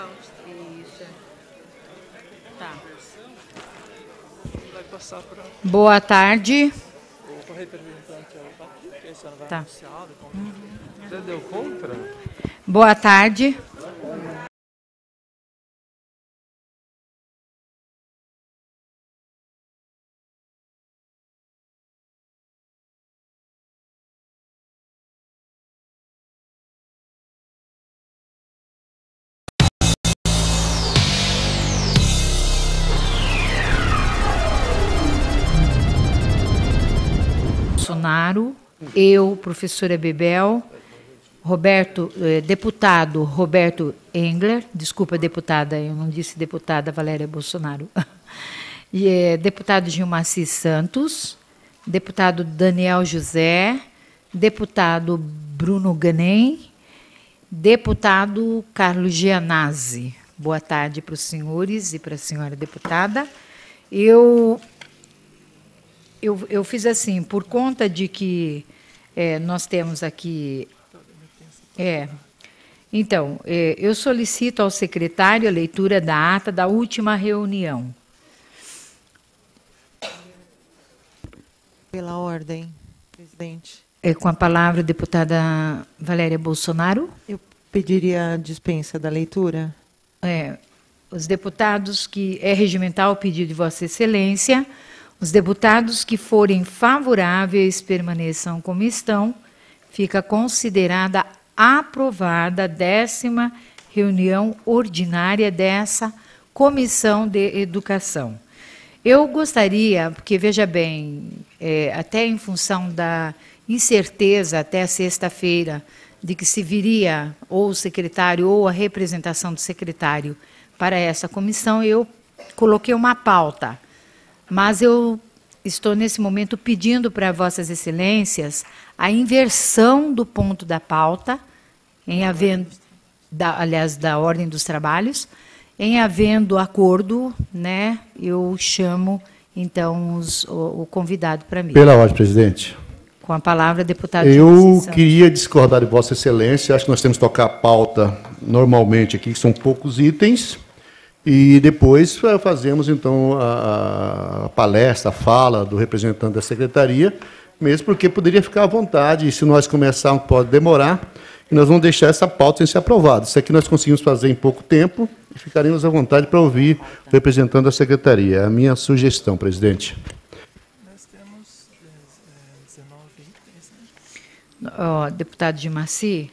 Paulista. Isso. Tá. Vai passar para... Boa tarde. O representante é o Tá. tá. Você deu contra? Boa tarde. Boa tarde. Bolsonaro, eu, professora Bebel, Roberto, eh, deputado Roberto Engler, desculpa, deputada, eu não disse deputada Valéria Bolsonaro, e, eh, deputado Gilmaci Santos, deputado Daniel José, deputado Bruno Ganem, deputado Carlos Gianazzi. Boa tarde para os senhores e para a senhora deputada. Eu eu, eu fiz assim, por conta de que é, nós temos aqui. É, então, é, eu solicito ao secretário a leitura da ata da última reunião. Pela ordem, presidente. É, com a palavra, deputada Valéria Bolsonaro. Eu pediria a dispensa da leitura. É, os deputados que é regimental o pedido de Vossa Excelência. Os deputados que forem favoráveis permaneçam como estão. Fica considerada aprovada a décima reunião ordinária dessa Comissão de Educação. Eu gostaria, porque veja bem, é, até em função da incerteza até sexta-feira de que se viria ou o secretário ou a representação do secretário para essa comissão, eu coloquei uma pauta mas eu estou nesse momento pedindo para vossas excelências a inversão do ponto da pauta em havendo da, aliás da ordem dos trabalhos, em havendo acordo, né? Eu chamo então os, o, o, convidado para mim. Pela ordem, presidente. Com a palavra, deputado. Eu de queria discordar de Vossa Excelência. Acho que nós temos que tocar a pauta normalmente aqui, que são poucos itens. E depois eh, fazemos, então, a, a palestra, a fala do representante da secretaria, mesmo porque poderia ficar à vontade, e se nós começarmos, pode demorar, e nós vamos deixar essa pauta sem ser aprovada. Isso aqui nós conseguimos fazer em pouco tempo e ficaremos à vontade para ouvir o representante da secretaria. É a minha sugestão, presidente. Oh, deputado Dimaci,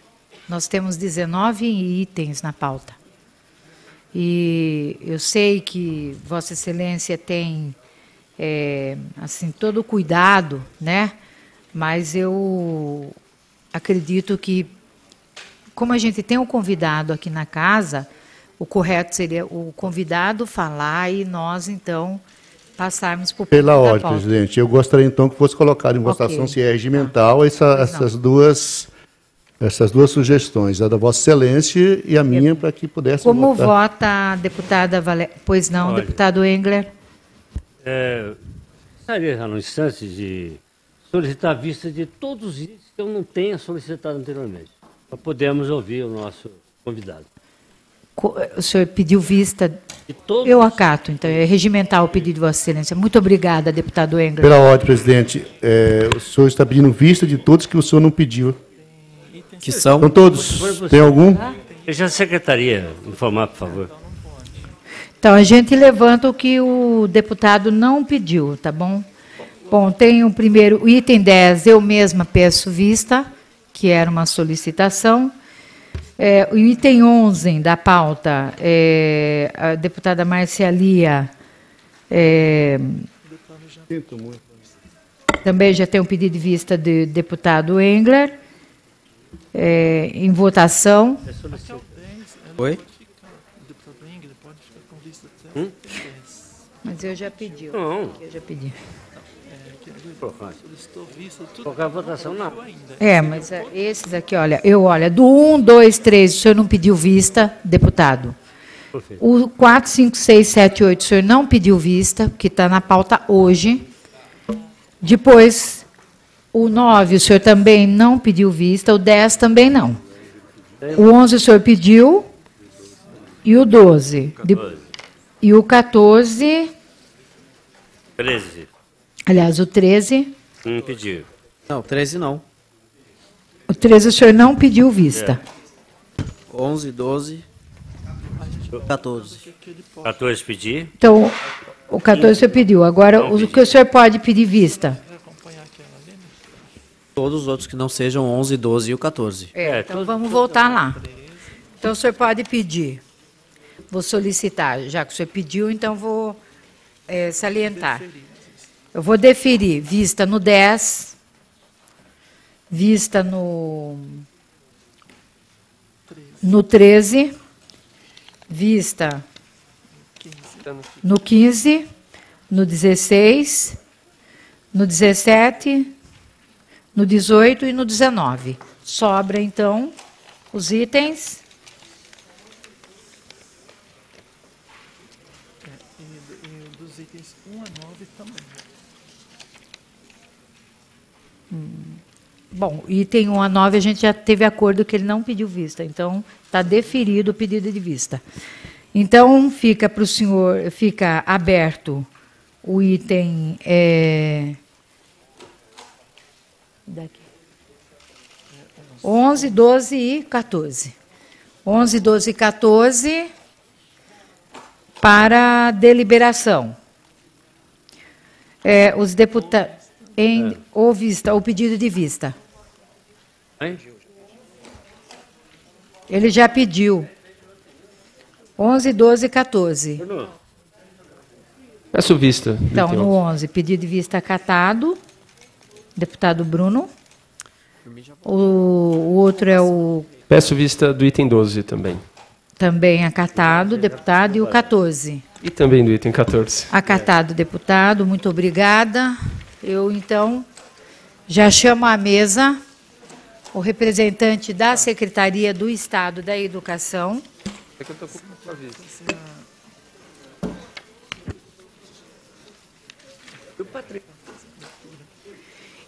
nós temos 19 eh, eh, né? itens na pauta. E eu sei que Vossa Excelência tem é, assim todo o cuidado, né? Mas eu acredito que, como a gente tem um convidado aqui na casa, o correto seria o convidado falar e nós então passarmos por pela ordem, presidente. Eu gostaria então que fosse colocado em votação okay. se é regimental tá. essa, essas duas essas duas sugestões, a da Vossa Excelência e a minha, para que pudesse Como votar. vota a deputada Valéria? Pois não, Olha, deputado Engler? É, gostaria, no instante, de solicitar a vista de todos os itens que eu não tenha solicitado anteriormente, para podermos ouvir o nosso convidado. O senhor pediu vista. Todos... Eu acato, então, é regimental o pedido de Vossa Excelência. Muito obrigada, deputado Engler. Pela ordem, presidente. É, o senhor está pedindo vista de todos que o senhor não pediu que são... São todos. Tem algum? Deixa a secretaria informar, por favor. Então, a gente levanta o que o deputado não pediu, tá bom? Bom, tem o primeiro, o item 10, eu mesma peço vista, que era uma solicitação. É, o item 11 da pauta, é, a deputada Marcialia é, também já tem um pedido de vista do deputado Engler é, em votação. Oi? Hum? Mas eu já pedi. Não. Eu já pedi. Colocar votação não. É, mas é, esses aqui, olha, eu olha, do 1, 2, 3, o senhor não pediu vista, deputado. O 4, 5, 6, 7, 8, o senhor não pediu vista, que está na pauta hoje. Depois, o 9 o senhor também não pediu vista, o 10 também não. O 11 o senhor pediu e o 12. 14. e o 14. 13. Aliás, o 13. Não pediu. Não, 13 não. O 13 o senhor não pediu vista. É. 11, 12. 14. 14 pedi. Então, o 14 o senhor pediu. Agora, o que o senhor pode pedir vista? Todos os outros que não sejam 11, 12 e o 14. É, é, então vamos voltar lá. Então o senhor pode pedir. Vou solicitar, já que o senhor pediu, então vou é, salientar. Eu vou deferir vista no 10, vista no, no 13, vista no 15, no 16, no 17, no 18 e no 19. Sobra, então, os itens. E dos itens 1 a 9 também. Bom, item 1 a 9 a gente já teve acordo que ele não pediu vista, então está deferido o pedido de vista. Então fica para o senhor, fica aberto o item é, Daqui. 11, 12 e 14. 11, 12 e 14 para deliberação. É, os deputados. Em, é. Ou vista, ou pedido de vista. Hein? Ele já pediu. 11, 12 e 14. Peço vista. Então, no 11, pedido de vista acatado. Deputado Bruno. O, o outro é o. Peço vista do item 12 também. Também acatado, deputado, e o 14. E também do item 14. Acatado, deputado, muito obrigada. Eu, então, já chamo à mesa o representante da Secretaria do Estado da Educação. É que eu estou com a vista. o Patrick.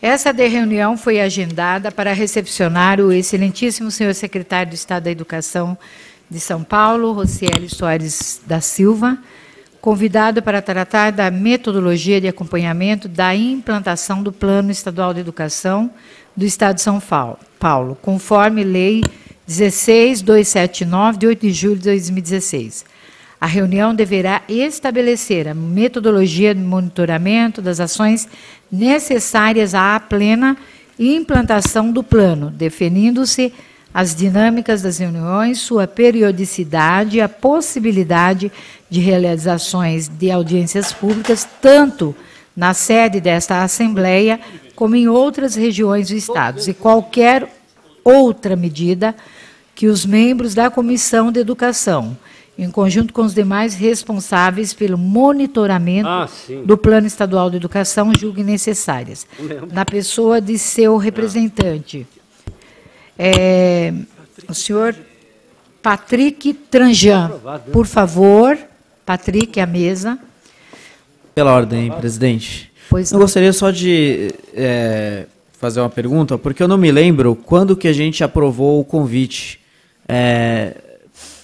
Essa reunião foi agendada para recepcionar o excelentíssimo senhor secretário de Estado da Educação de São Paulo, Rocieli Soares da Silva, convidado para tratar da metodologia de acompanhamento da implantação do Plano Estadual de Educação do Estado de São Paulo, conforme Lei 16279, de 8 de julho de 2016. A reunião deverá estabelecer a metodologia de monitoramento das ações necessárias à plena implantação do plano, definindo-se as dinâmicas das reuniões, sua periodicidade, a possibilidade de realizações de audiências públicas, tanto na sede desta Assembleia como em outras regiões do Estado, e qualquer outra medida que os membros da Comissão de Educação em conjunto com os demais responsáveis pelo monitoramento ah, do Plano Estadual de Educação, julgue necessárias, na pessoa de seu ah. representante. É, o senhor Patrick Tranjan, né? por favor. Patrick, a mesa. Pela ordem, presidente. Pois não. eu gostaria só de é, fazer uma pergunta, porque eu não me lembro quando que a gente aprovou o convite. É,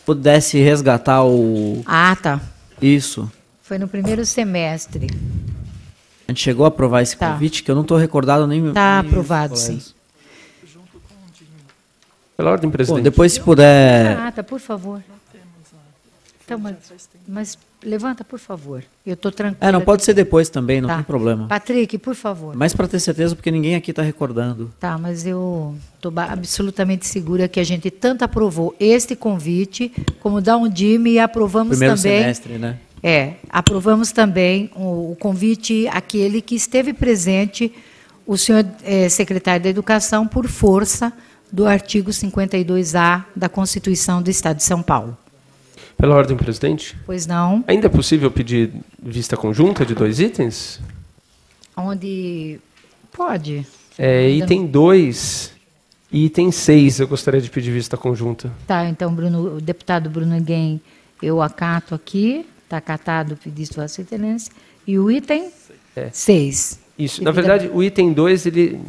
pudesse resgatar o. Ah, tá. Isso. Foi no primeiro semestre. A gente chegou a aprovar esse tá. convite, que eu não estou recordado nem. Está aprovado, sim. Pela ordem, presidente. Bom, depois, se puder. Ah, tá por favor. Então, mas, mas Levanta, por favor. Eu estou tranquila. É, não pode aqui. ser depois também, não tá. tem problema. Patrick, por favor. Mas para ter certeza, porque ninguém aqui está recordando. Tá, mas eu estou absolutamente segura que a gente tanto aprovou este convite, como dá um DIME e aprovamos Primeiro também. Primeiro semestre, né? É, aprovamos também o, o convite aquele que esteve presente, o senhor é, secretário da Educação, por força do artigo 52A da Constituição do Estado de São Paulo. Pela ordem, presidente? Pois não. Ainda é possível pedir vista conjunta de dois itens? Onde pode. É, item 2 e item 6, eu gostaria de pedir vista conjunta. Tá, então, Bruno, o deputado Bruno Guem, eu acato aqui, está acatado o pedido de Vossa Excelência, e o item 6. É. Isso, na verdade, o item 2, ele,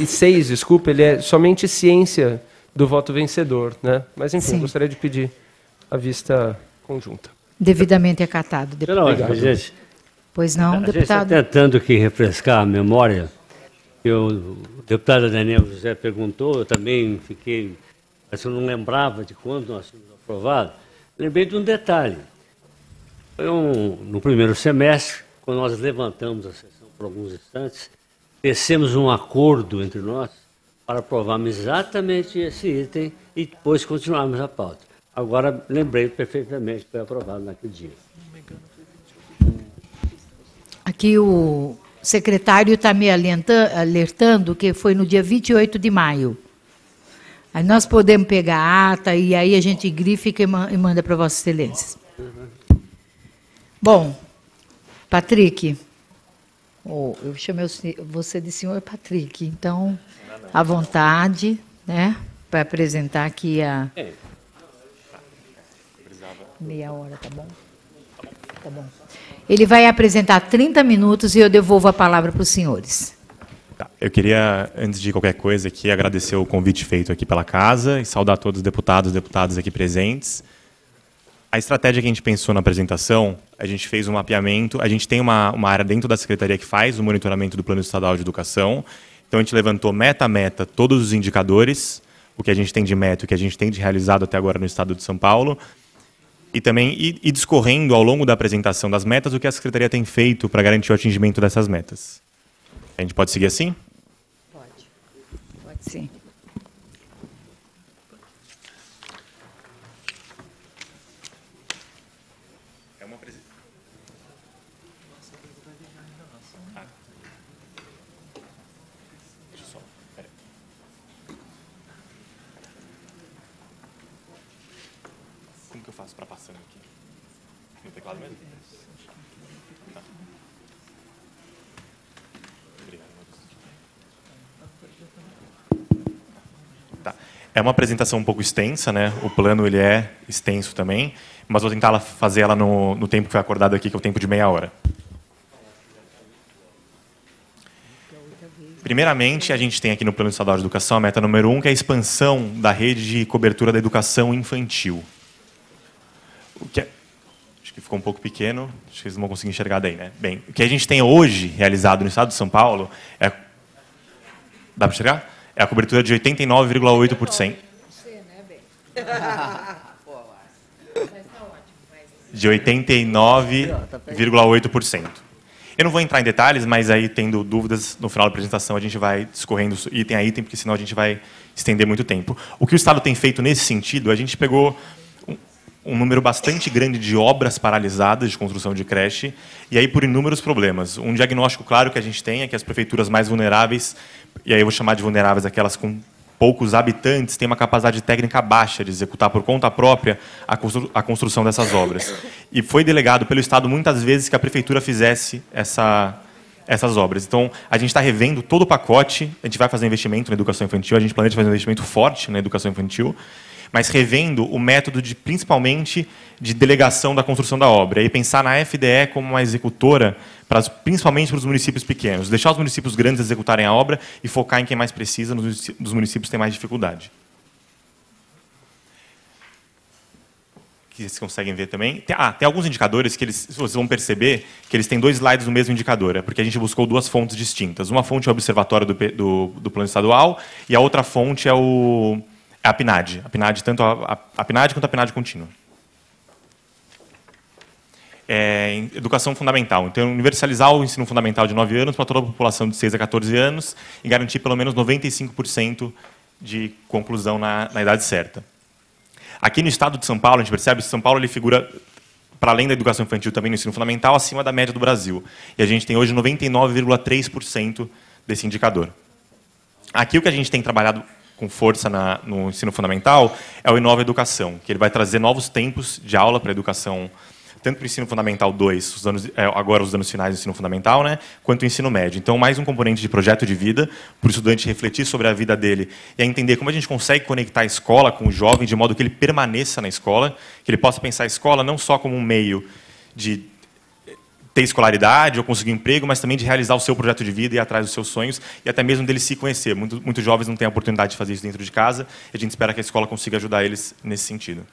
e 6, desculpa, ele é somente ciência do voto vencedor, né? Mas, enfim, Sim. gostaria de pedir à vista conjunta. Devidamente acatado, deputado. Não, Obrigado. Gente, pois não, a deputado. Gente está tentando que refrescar a memória. Eu, o deputado Daniel José perguntou, eu também fiquei, mas eu não lembrava de quando nós tínhamos aprovado. Lembrei de um detalhe. Foi um, no primeiro semestre, quando nós levantamos a sessão por alguns instantes, tecemos um acordo entre nós para aprovarmos exatamente esse item e depois continuarmos a pauta. Agora lembrei perfeitamente que foi aprovado naquele dia. Aqui o secretário está me alertando que foi no dia 28 de maio. Aí nós podemos pegar a ata e aí a gente grifica e manda para Vossa Excelência. Bom, Patrick, oh, eu chamei você de senhor Patrick, então, à vontade, né, para apresentar aqui a. É meia hora, tá bom? Tá bom. Ele vai apresentar 30 minutos e eu devolvo a palavra para os senhores. Tá, eu queria, antes de qualquer coisa, aqui agradecer o convite feito aqui pela casa e saudar todos os deputados e deputadas aqui presentes. A estratégia que a gente pensou na apresentação, a gente fez um mapeamento, a gente tem uma, uma área dentro da secretaria que faz o monitoramento do Plano Estadual de Educação, então a gente levantou meta a meta todos os indicadores, o que a gente tem de meta, o que a gente tem de realizado até agora no estado de São Paulo, e também e, discorrendo ao longo da apresentação das metas o que a secretaria tem feito para garantir o atingimento dessas metas. A gente pode seguir assim? Pode. Pode sim. É uma apresentação um pouco extensa, né? O plano ele é extenso também, mas vou tentar fazer ela no, no tempo que foi acordado aqui, que é o tempo de meia hora. Primeiramente, a gente tem aqui no Plano Estadual de Educação a meta número um, que é a expansão da rede de cobertura da educação infantil. O que é... Acho que ficou um pouco pequeno, acho que vocês não vão conseguir enxergar daí, né? Bem, o que a gente tem hoje realizado no estado de São Paulo é. Dá para enxergar? É a cobertura de 89,8%. De 89,8%. Eu não vou entrar em detalhes, mas aí, tendo dúvidas no final da apresentação, a gente vai discorrendo item a item, porque senão a gente vai estender muito tempo. O que o Estado tem feito nesse sentido, a gente pegou um número bastante grande de obras paralisadas de construção de creche, e aí por inúmeros problemas. Um diagnóstico claro que a gente tem é que as prefeituras mais vulneráveis, e aí eu vou chamar de vulneráveis aquelas com poucos habitantes, têm uma capacidade técnica baixa de executar por conta própria a construção dessas obras. E foi delegado pelo Estado muitas vezes que a prefeitura fizesse essa essas obras. Então, a gente está revendo todo o pacote, a gente vai fazer investimento na educação infantil, a gente planeja fazer um investimento forte na educação infantil, mas revendo o método de principalmente de delegação da construção da obra e pensar na FDE como uma executora, para, principalmente para os municípios pequenos, deixar os municípios grandes executarem a obra e focar em quem mais precisa, nos municípios que têm mais dificuldade. que vocês conseguem ver também. Tem, ah, tem alguns indicadores que eles, vocês vão perceber que eles têm dois slides no mesmo indicador, é porque a gente buscou duas fontes distintas. Uma fonte é o Observatório do, do, do Plano Estadual e a outra fonte é o é a PNAD, a PNAD tanto a, a PNAD quanto a PNAD contínua. É, educação fundamental. Então, universalizar o ensino fundamental de 9 anos para toda a população de 6 a 14 anos e garantir pelo menos 95% de conclusão na, na, idade certa. Aqui no estado de São Paulo, a gente percebe que São Paulo ele figura, para além da educação infantil, também no ensino fundamental, acima da média do Brasil. E a gente tem hoje 99,3% desse indicador. Aqui o que a gente tem trabalhado com força na, no ensino fundamental é o Inova Educação, que ele vai trazer novos tempos de aula para a educação, tanto para o ensino fundamental 2, os anos, é, agora os anos finais do ensino fundamental, né, quanto o ensino médio. Então, mais um componente de projeto de vida para o estudante refletir sobre a vida dele e entender como a gente consegue conectar a escola com o jovem de modo que ele permaneça na escola, que ele possa pensar a escola não só como um meio de ter escolaridade ou conseguir emprego, mas também de realizar o seu projeto de vida e atrás dos seus sonhos e até mesmo deles se conhecer. Muito, muitos jovens não têm a oportunidade de fazer isso dentro de casa e a gente espera que a escola consiga ajudar eles nesse sentido.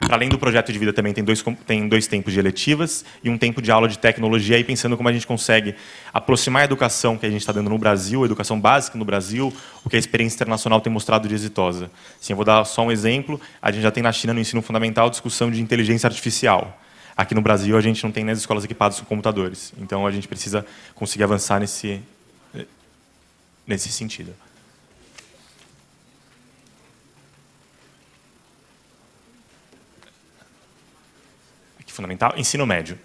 Para além do projeto de vida, também tem dois, tem dois tempos de eletivas e um tempo de aula de tecnologia, e pensando como a gente consegue aproximar a educação que a gente está dando no Brasil, a educação básica no Brasil, o que a experiência internacional tem mostrado de exitosa. Sim, eu vou dar só um exemplo. A gente já tem na China, no ensino fundamental, discussão de inteligência artificial. Aqui no Brasil, a gente não tem nem as escolas equipadas com computadores. Então, a gente precisa conseguir avançar nesse, nesse sentido. Aqui, fundamental, ensino médio.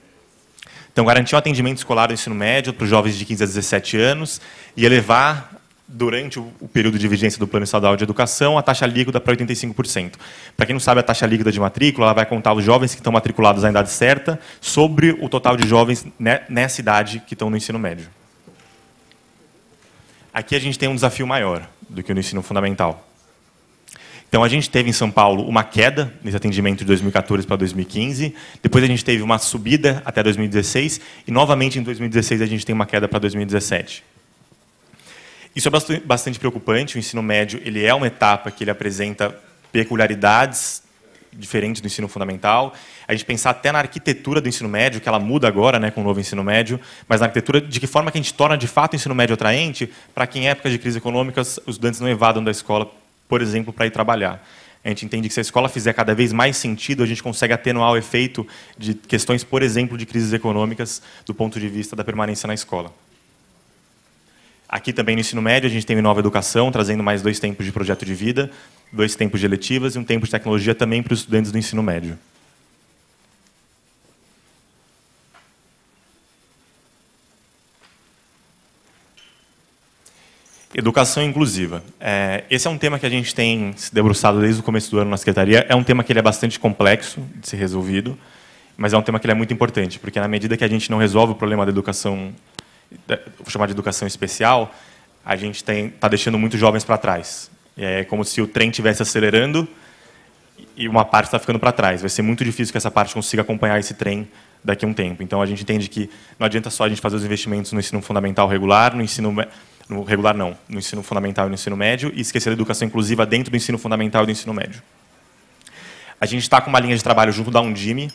Então, garantir o atendimento escolar do ensino médio para os jovens de 15 a 17 anos e elevar durante o período de vigência do Plano Estadual de Educação, a taxa líquida para 85%. Para quem não sabe, a taxa líquida de matrícula ela vai contar os jovens que estão matriculados na idade certa sobre o total de jovens nessa idade que estão no ensino médio. Aqui a gente tem um desafio maior do que no ensino fundamental. Então, a gente teve em São Paulo uma queda nesse atendimento de 2014 para 2015, depois a gente teve uma subida até 2016, e novamente em 2016 a gente tem uma queda para 2017. Isso é bastante preocupante. O ensino médio ele é uma etapa que ele apresenta peculiaridades diferentes do ensino fundamental. A gente pensar até na arquitetura do ensino médio, que ela muda agora né, com o novo ensino médio, mas na arquitetura, de que forma que a gente torna de fato o ensino médio atraente para que, em épocas de crise econômica, os estudantes não evadam da escola, por exemplo, para ir trabalhar. A gente entende que se a escola fizer cada vez mais sentido, a gente consegue atenuar o efeito de questões, por exemplo, de crises econômicas do ponto de vista da permanência na escola. Aqui também no ensino médio, a gente tem Nova Educação, trazendo mais dois tempos de projeto de vida, dois tempos de eletivas e um tempo de tecnologia também para os estudantes do ensino médio. Educação inclusiva. É, esse é um tema que a gente tem se debruçado desde o começo do ano na Secretaria. É um tema que ele é bastante complexo de ser resolvido, mas é um tema que é muito importante, porque na medida que a gente não resolve o problema da educação vou chamar de educação especial, a gente está deixando muitos jovens para trás. É como se o trem estivesse acelerando e uma parte está ficando para trás. Vai ser muito difícil que essa parte consiga acompanhar esse trem daqui a um tempo. Então, a gente entende que não adianta só a gente fazer os investimentos no ensino fundamental regular, no ensino no regular não, no ensino fundamental e no ensino médio, e esquecer a educação inclusiva dentro do ensino fundamental e do ensino médio. A gente está com uma linha de trabalho junto da Undime,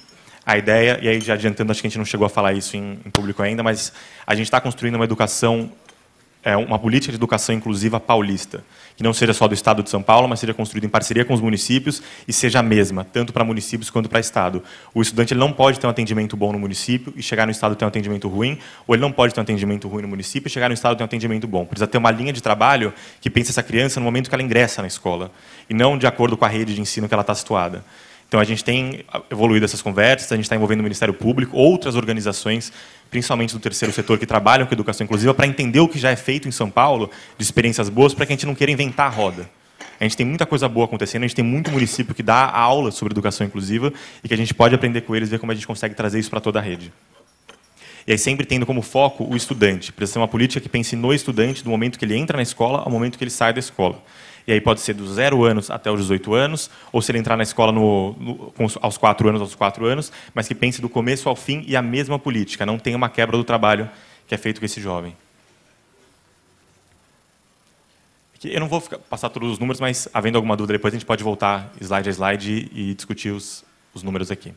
a ideia, e aí já adiantando, acho que a gente não chegou a falar isso em, em público ainda, mas a gente está construindo uma educação, é, uma política de educação inclusiva paulista, que não seja só do Estado de São Paulo, mas seja construída em parceria com os municípios e seja a mesma, tanto para municípios quanto para Estado. O estudante ele não pode ter um atendimento bom no município e chegar no Estado ter um atendimento ruim, ou ele não pode ter um atendimento ruim no município e chegar no Estado ter um atendimento bom. Precisa ter uma linha de trabalho que pense essa criança no momento que ela ingressa na escola, e não de acordo com a rede de ensino que ela está situada. Então a gente tem evoluído essas conversas, a gente está envolvendo o Ministério Público, outras organizações, principalmente do terceiro setor, que trabalham com educação inclusiva, para entender o que já é feito em São Paulo, de experiências boas, para que a gente não queira inventar a roda. A gente tem muita coisa boa acontecendo, a gente tem muito município que dá aula sobre educação inclusiva e que a gente pode aprender com eles, ver como a gente consegue trazer isso para toda a rede. E aí sempre tendo como foco o estudante. Precisa ser uma política que pense no estudante do momento que ele entra na escola ao momento que ele sai da escola e aí pode ser dos zero anos até os 18 anos, ou se ele entrar na escola no, no, aos quatro anos, aos quatro anos, mas que pense do começo ao fim e a mesma política, não tenha uma quebra do trabalho que é feito com esse jovem. Eu não vou ficar, passar todos os números, mas havendo alguma dúvida depois, a gente pode voltar slide a slide e, e discutir os, os números aqui.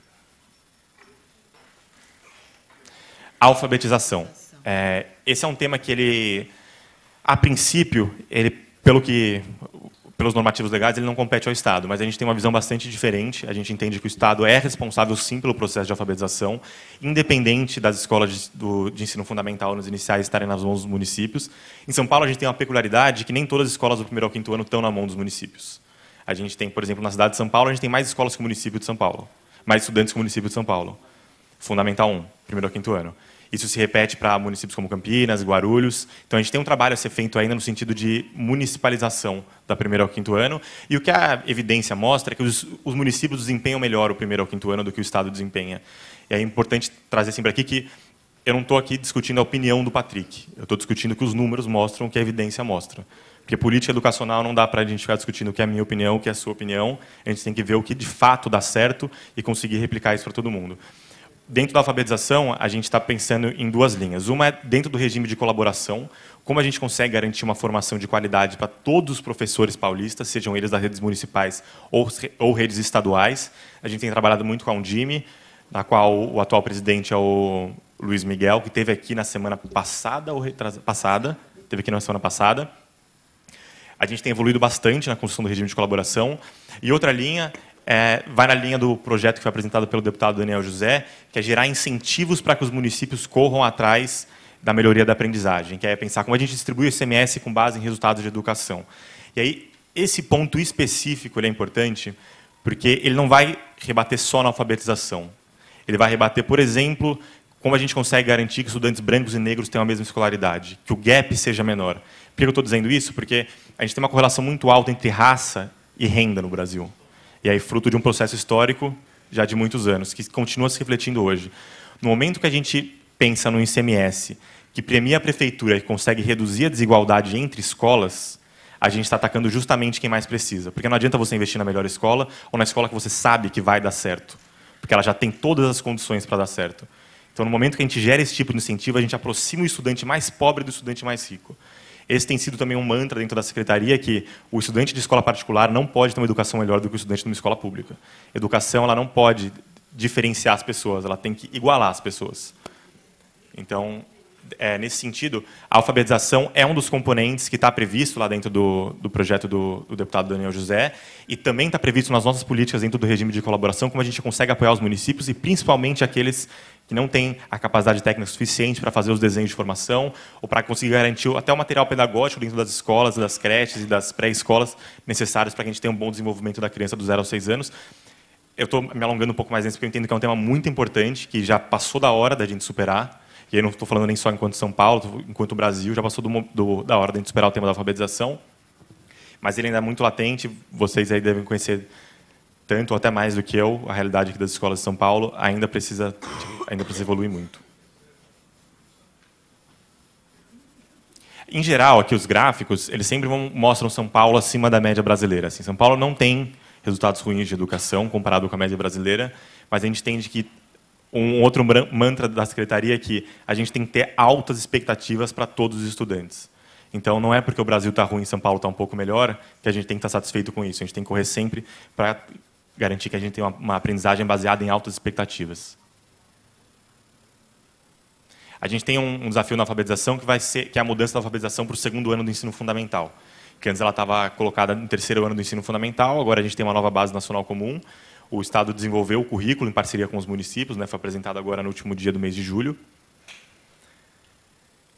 Alfabetização. É, esse é um tema que ele, a princípio, ele, pelo que pelos normativos legais, ele não compete ao Estado, mas a gente tem uma visão bastante diferente. A gente entende que o Estado é responsável, sim, pelo processo de alfabetização, independente das escolas de, do, de ensino fundamental nos iniciais estarem nas mãos dos municípios. Em São Paulo, a gente tem uma peculiaridade que nem todas as escolas do primeiro ao quinto ano estão na mão dos municípios. A gente tem, por exemplo, na cidade de São Paulo, a gente tem mais escolas que o município de São Paulo, mais estudantes que o município de São Paulo. Fundamental 1, primeiro ao quinto ano. Isso se repete para municípios como Campinas, Guarulhos. Então a gente tem um trabalho a ser feito ainda no sentido de municipalização da primeira ao quinto ano. E o que a evidência mostra é que os, os municípios desempenham melhor o primeiro ao quinto ano do que o Estado desempenha. E é importante trazer sempre aqui que eu não estou aqui discutindo a opinião do Patrick. Eu estou discutindo o que os números mostram, o que a evidência mostra. Porque política educacional não dá para a gente ficar discutindo o que é a minha opinião, o que é a sua opinião. A gente tem que ver o que de fato dá certo e conseguir replicar isso para todo mundo. Dentro da alfabetização, a gente está pensando em duas linhas. Uma é dentro do regime de colaboração, como a gente consegue garantir uma formação de qualidade para todos os professores paulistas, sejam eles das redes municipais ou, ou redes estaduais. A gente tem trabalhado muito com a Undime, na qual o atual presidente é o Luiz Miguel, que teve aqui na semana passada ou passada, teve aqui na semana passada. A gente tem evoluído bastante na construção do regime de colaboração. E outra linha é, vai na linha do projeto que foi apresentado pelo deputado Daniel José, que é gerar incentivos para que os municípios corram atrás da melhoria da aprendizagem, que é pensar como a gente distribui o SMS com base em resultados de educação. E aí, esse ponto específico é importante, porque ele não vai rebater só na alfabetização. Ele vai rebater, por exemplo, como a gente consegue garantir que estudantes brancos e negros tenham a mesma escolaridade, que o gap seja menor. Por que eu estou dizendo isso? Porque a gente tem uma correlação muito alta entre raça e renda no Brasil. E aí, fruto de um processo histórico já de muitos anos, que continua se refletindo hoje. No momento que a gente pensa no ICMS, que premia a prefeitura e consegue reduzir a desigualdade entre escolas, a gente está atacando justamente quem mais precisa. Porque não adianta você investir na melhor escola ou na escola que você sabe que vai dar certo, porque ela já tem todas as condições para dar certo. Então, no momento que a gente gera esse tipo de incentivo, a gente aproxima o estudante mais pobre do estudante mais rico. Esse tem sido também um mantra dentro da secretaria que o estudante de escola particular não pode ter uma educação melhor do que o estudante de uma escola pública. Educação ela não pode diferenciar as pessoas, ela tem que igualar as pessoas. Então, é, nesse sentido, a alfabetização é um dos componentes que está previsto lá dentro do, do projeto do, do, deputado Daniel José e também está previsto nas nossas políticas dentro do regime de colaboração, como a gente consegue apoiar os municípios e principalmente aqueles que não tem a capacidade técnica suficiente para fazer os desenhos de formação ou para conseguir garantir até o material pedagógico dentro das escolas, das creches e das pré-escolas necessários para que a gente tenha um bom desenvolvimento da criança dos 0 aos 6 anos. Eu estou me alongando um pouco mais nisso porque eu entendo que é um tema muito importante, que já passou da hora da gente superar. E aí não estou falando nem só enquanto São Paulo, enquanto Brasil, já passou do, do, da hora de gente superar o tema da alfabetização. Mas ele ainda é muito latente, vocês aí devem conhecer tanto ou até mais do que eu, a realidade aqui das escolas de São Paulo ainda precisa, tipo, ainda precisa evoluir muito. Em geral, aqui os gráficos, eles sempre mostram São Paulo acima da média brasileira. Assim, São Paulo não tem resultados ruins de educação comparado com a média brasileira, mas a gente entende que um outro mantra da secretaria é que a gente tem que ter altas expectativas para todos os estudantes. Então, não é porque o Brasil está ruim e São Paulo está um pouco melhor que a gente tem que estar tá satisfeito com isso. A gente tem que correr sempre para garantir que a gente tenha uma, uma aprendizagem baseada em altas expectativas. A gente tem um, um, desafio na alfabetização que vai ser que é a mudança da alfabetização para o segundo ano do ensino fundamental. Que antes ela estava colocada no terceiro ano do ensino fundamental, agora a gente tem uma nova base nacional comum. O Estado desenvolveu o currículo em parceria com os municípios, né, foi apresentado agora no último dia do mês de julho.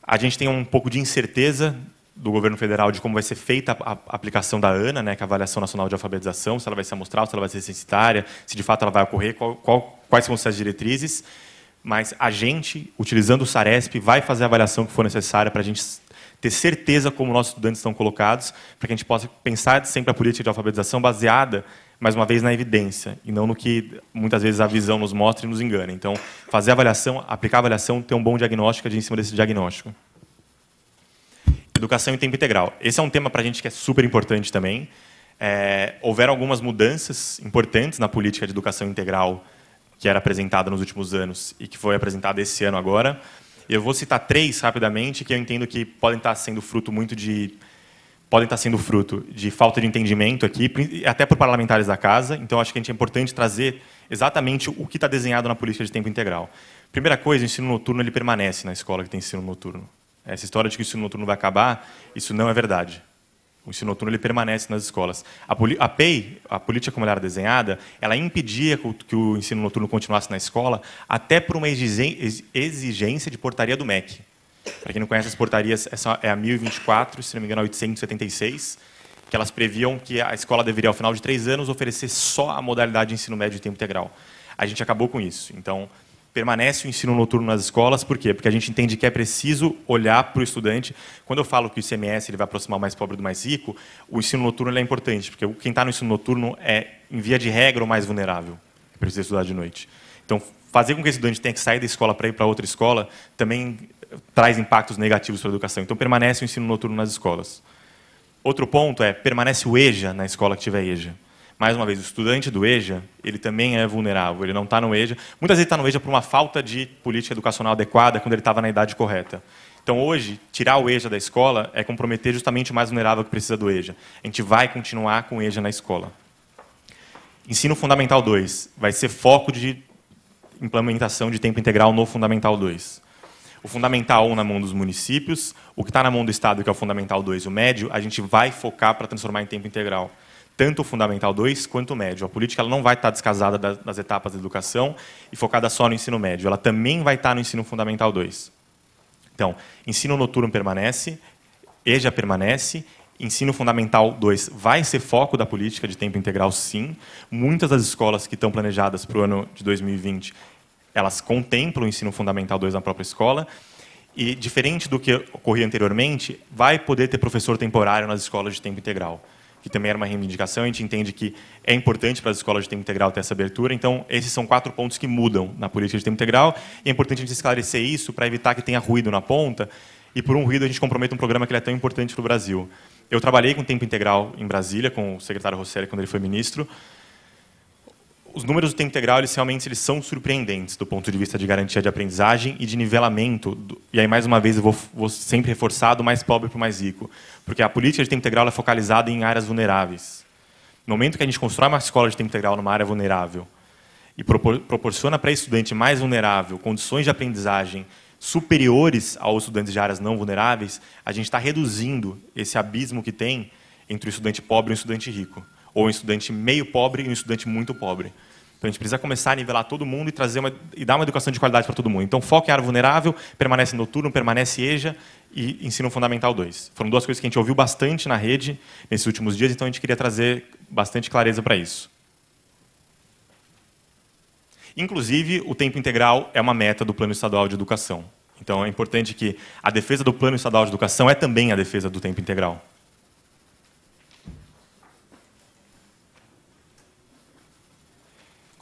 A gente tem um pouco de incerteza do governo federal de como vai ser feita a aplicação da ANA, né, que é a Avaliação Nacional de Alfabetização, se ela vai ser amostral, se ela vai ser censitária, se de fato ela vai ocorrer, qual, qual, quais são as diretrizes. Mas a gente, utilizando o SARESP, vai fazer a avaliação que for necessária para a gente ter certeza como nossos estudantes estão colocados, para que a gente possa pensar sempre a política de alfabetização baseada, mais uma vez, na evidência, e não no que muitas vezes a visão nos mostra e nos engana. Então, fazer a avaliação, aplicar a avaliação, ter um bom diagnóstico, agir é em cima desse diagnóstico. Educação em tempo integral. Esse é um tema para a gente que é super importante também. É, houveram algumas mudanças importantes na política de educação integral que era apresentada nos últimos anos e que foi apresentada esse ano agora. Eu vou citar três rapidamente que eu entendo que podem estar tá sendo fruto muito de podem estar tá sendo fruto de falta de entendimento aqui, até por parlamentares da casa. Então acho que a gente é importante trazer exatamente o que está desenhado na política de tempo integral. Primeira coisa, o ensino noturno ele permanece na escola que tem ensino noturno. Essa história de que o ensino noturno vai acabar, isso não é verdade. O ensino noturno ele permanece nas escolas. A, a PEI, a política era desenhada, ela impedia que o ensino noturno continuasse na escola, até por uma exigência de portaria do MEC. Para quem não conhece as portarias, essa é, é a 1024, se não me engano, a 876, que elas previam que a escola deveria, ao final de três anos, oferecer só a modalidade de ensino médio em tempo integral. A gente acabou com isso. Então, permanece o ensino noturno nas escolas, por quê? Porque a gente entende que é preciso olhar para o estudante. Quando eu falo que o ICMS ele vai aproximar o mais pobre do mais rico, o ensino noturno é importante, porque quem está no ensino noturno é, em via de regra, o mais vulnerável, para precisa estudar de noite. Então, fazer com que o estudante tenha que sair da escola para ir para outra escola também eh, traz impactos negativos para a educação. Então, permanece o ensino noturno nas escolas. Outro ponto é, permanece o EJA na escola que tiver EJA mais uma vez, o estudante do EJA, ele também é vulnerável, ele não está no EJA. Muitas vezes está no EJA por uma falta de política educacional adequada quando ele estava na idade correta. Então, hoje, tirar o EJA da escola é comprometer justamente o mais vulnerável que precisa do EJA. A gente vai continuar com o EJA na escola. Ensino Fundamental 2 vai ser foco de implementação de tempo integral no Fundamental 2. O Fundamental 1 na mão dos municípios, o que está na mão do Estado, que é o Fundamental 2, o médio, a gente vai focar para transformar em tempo integral tanto o Fundamental 2 quanto o médio. A política ela não vai estar descasada das, das etapas da educação e focada só no ensino médio. Ela também vai estar no ensino Fundamental 2. Então, ensino noturno permanece, EJA permanece, ensino fundamental 2 vai ser foco da política de tempo integral, sim. Muitas das escolas que estão planejadas para o ano de 2020, elas contemplam o ensino fundamental 2 na própria escola. E, diferente do que ocorria anteriormente, vai poder ter professor temporário nas escolas de tempo integral que também era uma reivindicação, a gente entende que é importante para as escolas de tempo integral ter essa abertura. Então, esses são quatro pontos que mudam na política de tempo integral, e é importante a gente esclarecer isso para evitar que tenha ruído na ponta, e por um ruído a gente compromete um programa que é tão importante para o Brasil. Eu trabalhei com tempo integral em Brasília, com o secretário Rosselli, quando ele foi ministro, os números do tempo integral, eles realmente eles são surpreendentes do ponto de vista de garantia de aprendizagem e de nivelamento. Do, e aí, mais uma vez, eu vou, vou sempre reforçar do mais pobre para o mais rico. Porque a política de tempo integral é focalizada em áreas vulneráveis. No momento que a gente constrói uma escola de tempo integral numa área vulnerável e propor, proporciona para estudante mais vulnerável condições de aprendizagem superiores aos estudantes de áreas não vulneráveis, a gente está reduzindo esse abismo que tem entre o estudante pobre e o estudante rico ou um estudante meio pobre e um estudante muito pobre. Então a gente precisa começar a nivelar todo mundo e trazer uma, e dar uma educação de qualidade para todo mundo. Então foco em área vulnerável, permanece noturno, permanece EJA e ensino fundamental 2. Foram duas coisas que a gente ouviu bastante na rede nesses últimos dias, então a gente queria trazer bastante clareza para isso. Inclusive, o tempo integral é uma meta do Plano Estadual de Educação. Então é importante que a defesa do Plano Estadual de Educação é também a defesa do tempo integral.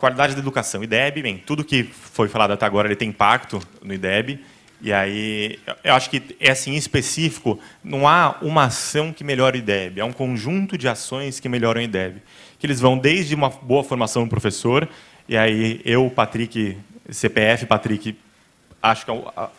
Qualidade da educação. IDEB, bem, tudo que foi falado até agora ele tem impacto no IDEB. E aí, eu acho que é assim, em específico, não há uma ação que melhore o IDEB, há um conjunto de ações que melhoram o IDEB. Que eles vão desde uma boa formação do professor, e aí eu, Patrick, CPF, Patrick, acho que é a,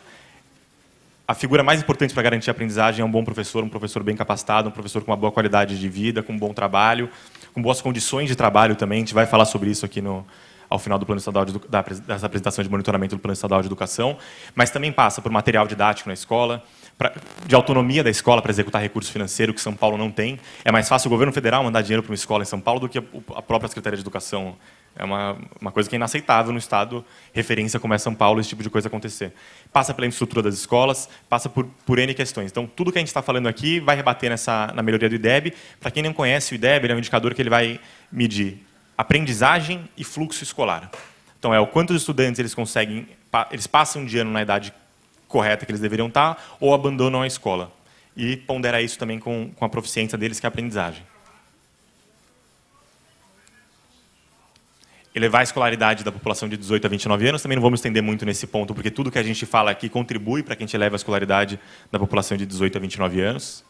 a figura mais importante para garantir a aprendizagem é um bom professor, um professor bem capacitado, um professor com uma boa qualidade de vida, com um bom trabalho, com boas condições de trabalho também. A gente vai falar sobre isso aqui no, ao final do plano estadual de, da, das apresentações de monitoramento do plano estadual de educação, mas também passa por material didático na escola, pra, de autonomia da escola para executar recursos financeiros que São Paulo não tem. É mais fácil o governo federal mandar dinheiro para uma escola em São Paulo do que a, a própria Secretaria de Educação é uma, uma coisa que é inaceitável no Estado, referência como é São Paulo, esse tipo de coisa acontecer. Passa pela infraestrutura das escolas, passa por, por N questões. Então, tudo que a gente está falando aqui vai rebater nessa, na melhoria do IDEB. Para quem não conhece, o IDEB ele é um indicador que ele vai medir aprendizagem e fluxo escolar. Então, é o quanto os estudantes eles conseguem, eles passam de ano na idade correta que eles deveriam estar tá, ou abandonam a escola. E pondera isso também com, com a proficiência deles, que é a aprendizagem. elevar a escolaridade da população de 18 a 29 anos. Também não vou me estender muito nesse ponto, porque tudo que a gente fala aqui contribui para que a gente eleve a escolaridade da população de 18 a 29 anos.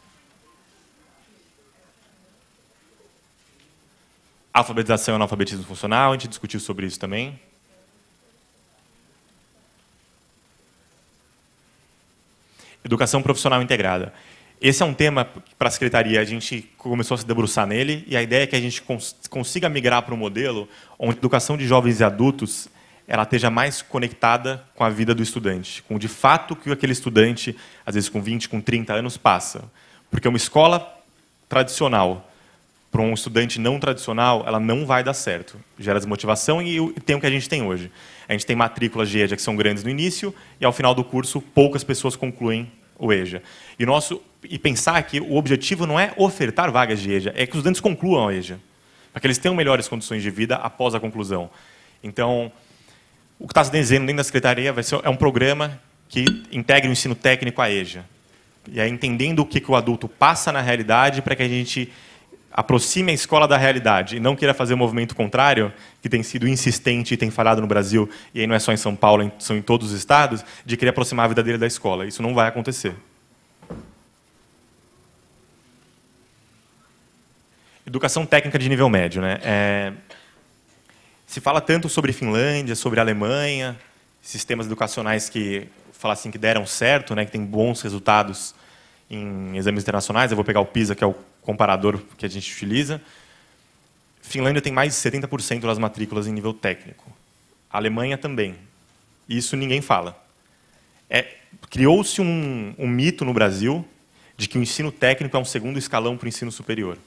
Alfabetização e analfabetismo funcional, a gente discutiu sobre isso também. Educação profissional integrada. Esse é um tema para a secretaria, a gente começou a se debruçar nele, e a ideia é que a gente cons consiga migrar para um modelo onde a educação de jovens e adultos ela esteja mais conectada com a vida do estudante, com de fato que aquele estudante, às vezes com 20, com 30 anos, passa. Porque uma escola tradicional para um estudante não tradicional, ela não vai dar certo. Gera desmotivação e tem o que a gente tem hoje. A gente tem matrículas de EJA que são grandes no início e, ao final do curso, poucas pessoas concluem o EJA. E nosso e pensar que o objetivo não é ofertar vagas de EJA, é que os estudantes concluam a EJA, para que eles tenham melhores condições de vida após a conclusão. Então, o que está se dizendo dentro da secretaria vai ser, é um programa que integre o ensino técnico à EJA. E aí, é entendendo o que, que o adulto passa na realidade para que a gente aproxime a escola da realidade e não queira fazer o um movimento contrário, que tem sido insistente e tem falhado no Brasil, e aí não é só em São Paulo, são em todos os estados, de querer aproximar a vida dele da escola. Isso não vai acontecer. Educação técnica de nível médio, né? É, se fala tanto sobre Finlândia, sobre Alemanha, sistemas educacionais que fala assim que deram certo, né, que tem bons resultados em exames internacionais. Eu vou pegar o PISA, que é o comparador que a gente utiliza. Finlândia tem mais de 70% das matrículas em nível técnico. A Alemanha também. Isso ninguém fala. É, Criou-se um, um mito no Brasil de que o ensino técnico é um segundo escalão para o ensino superior.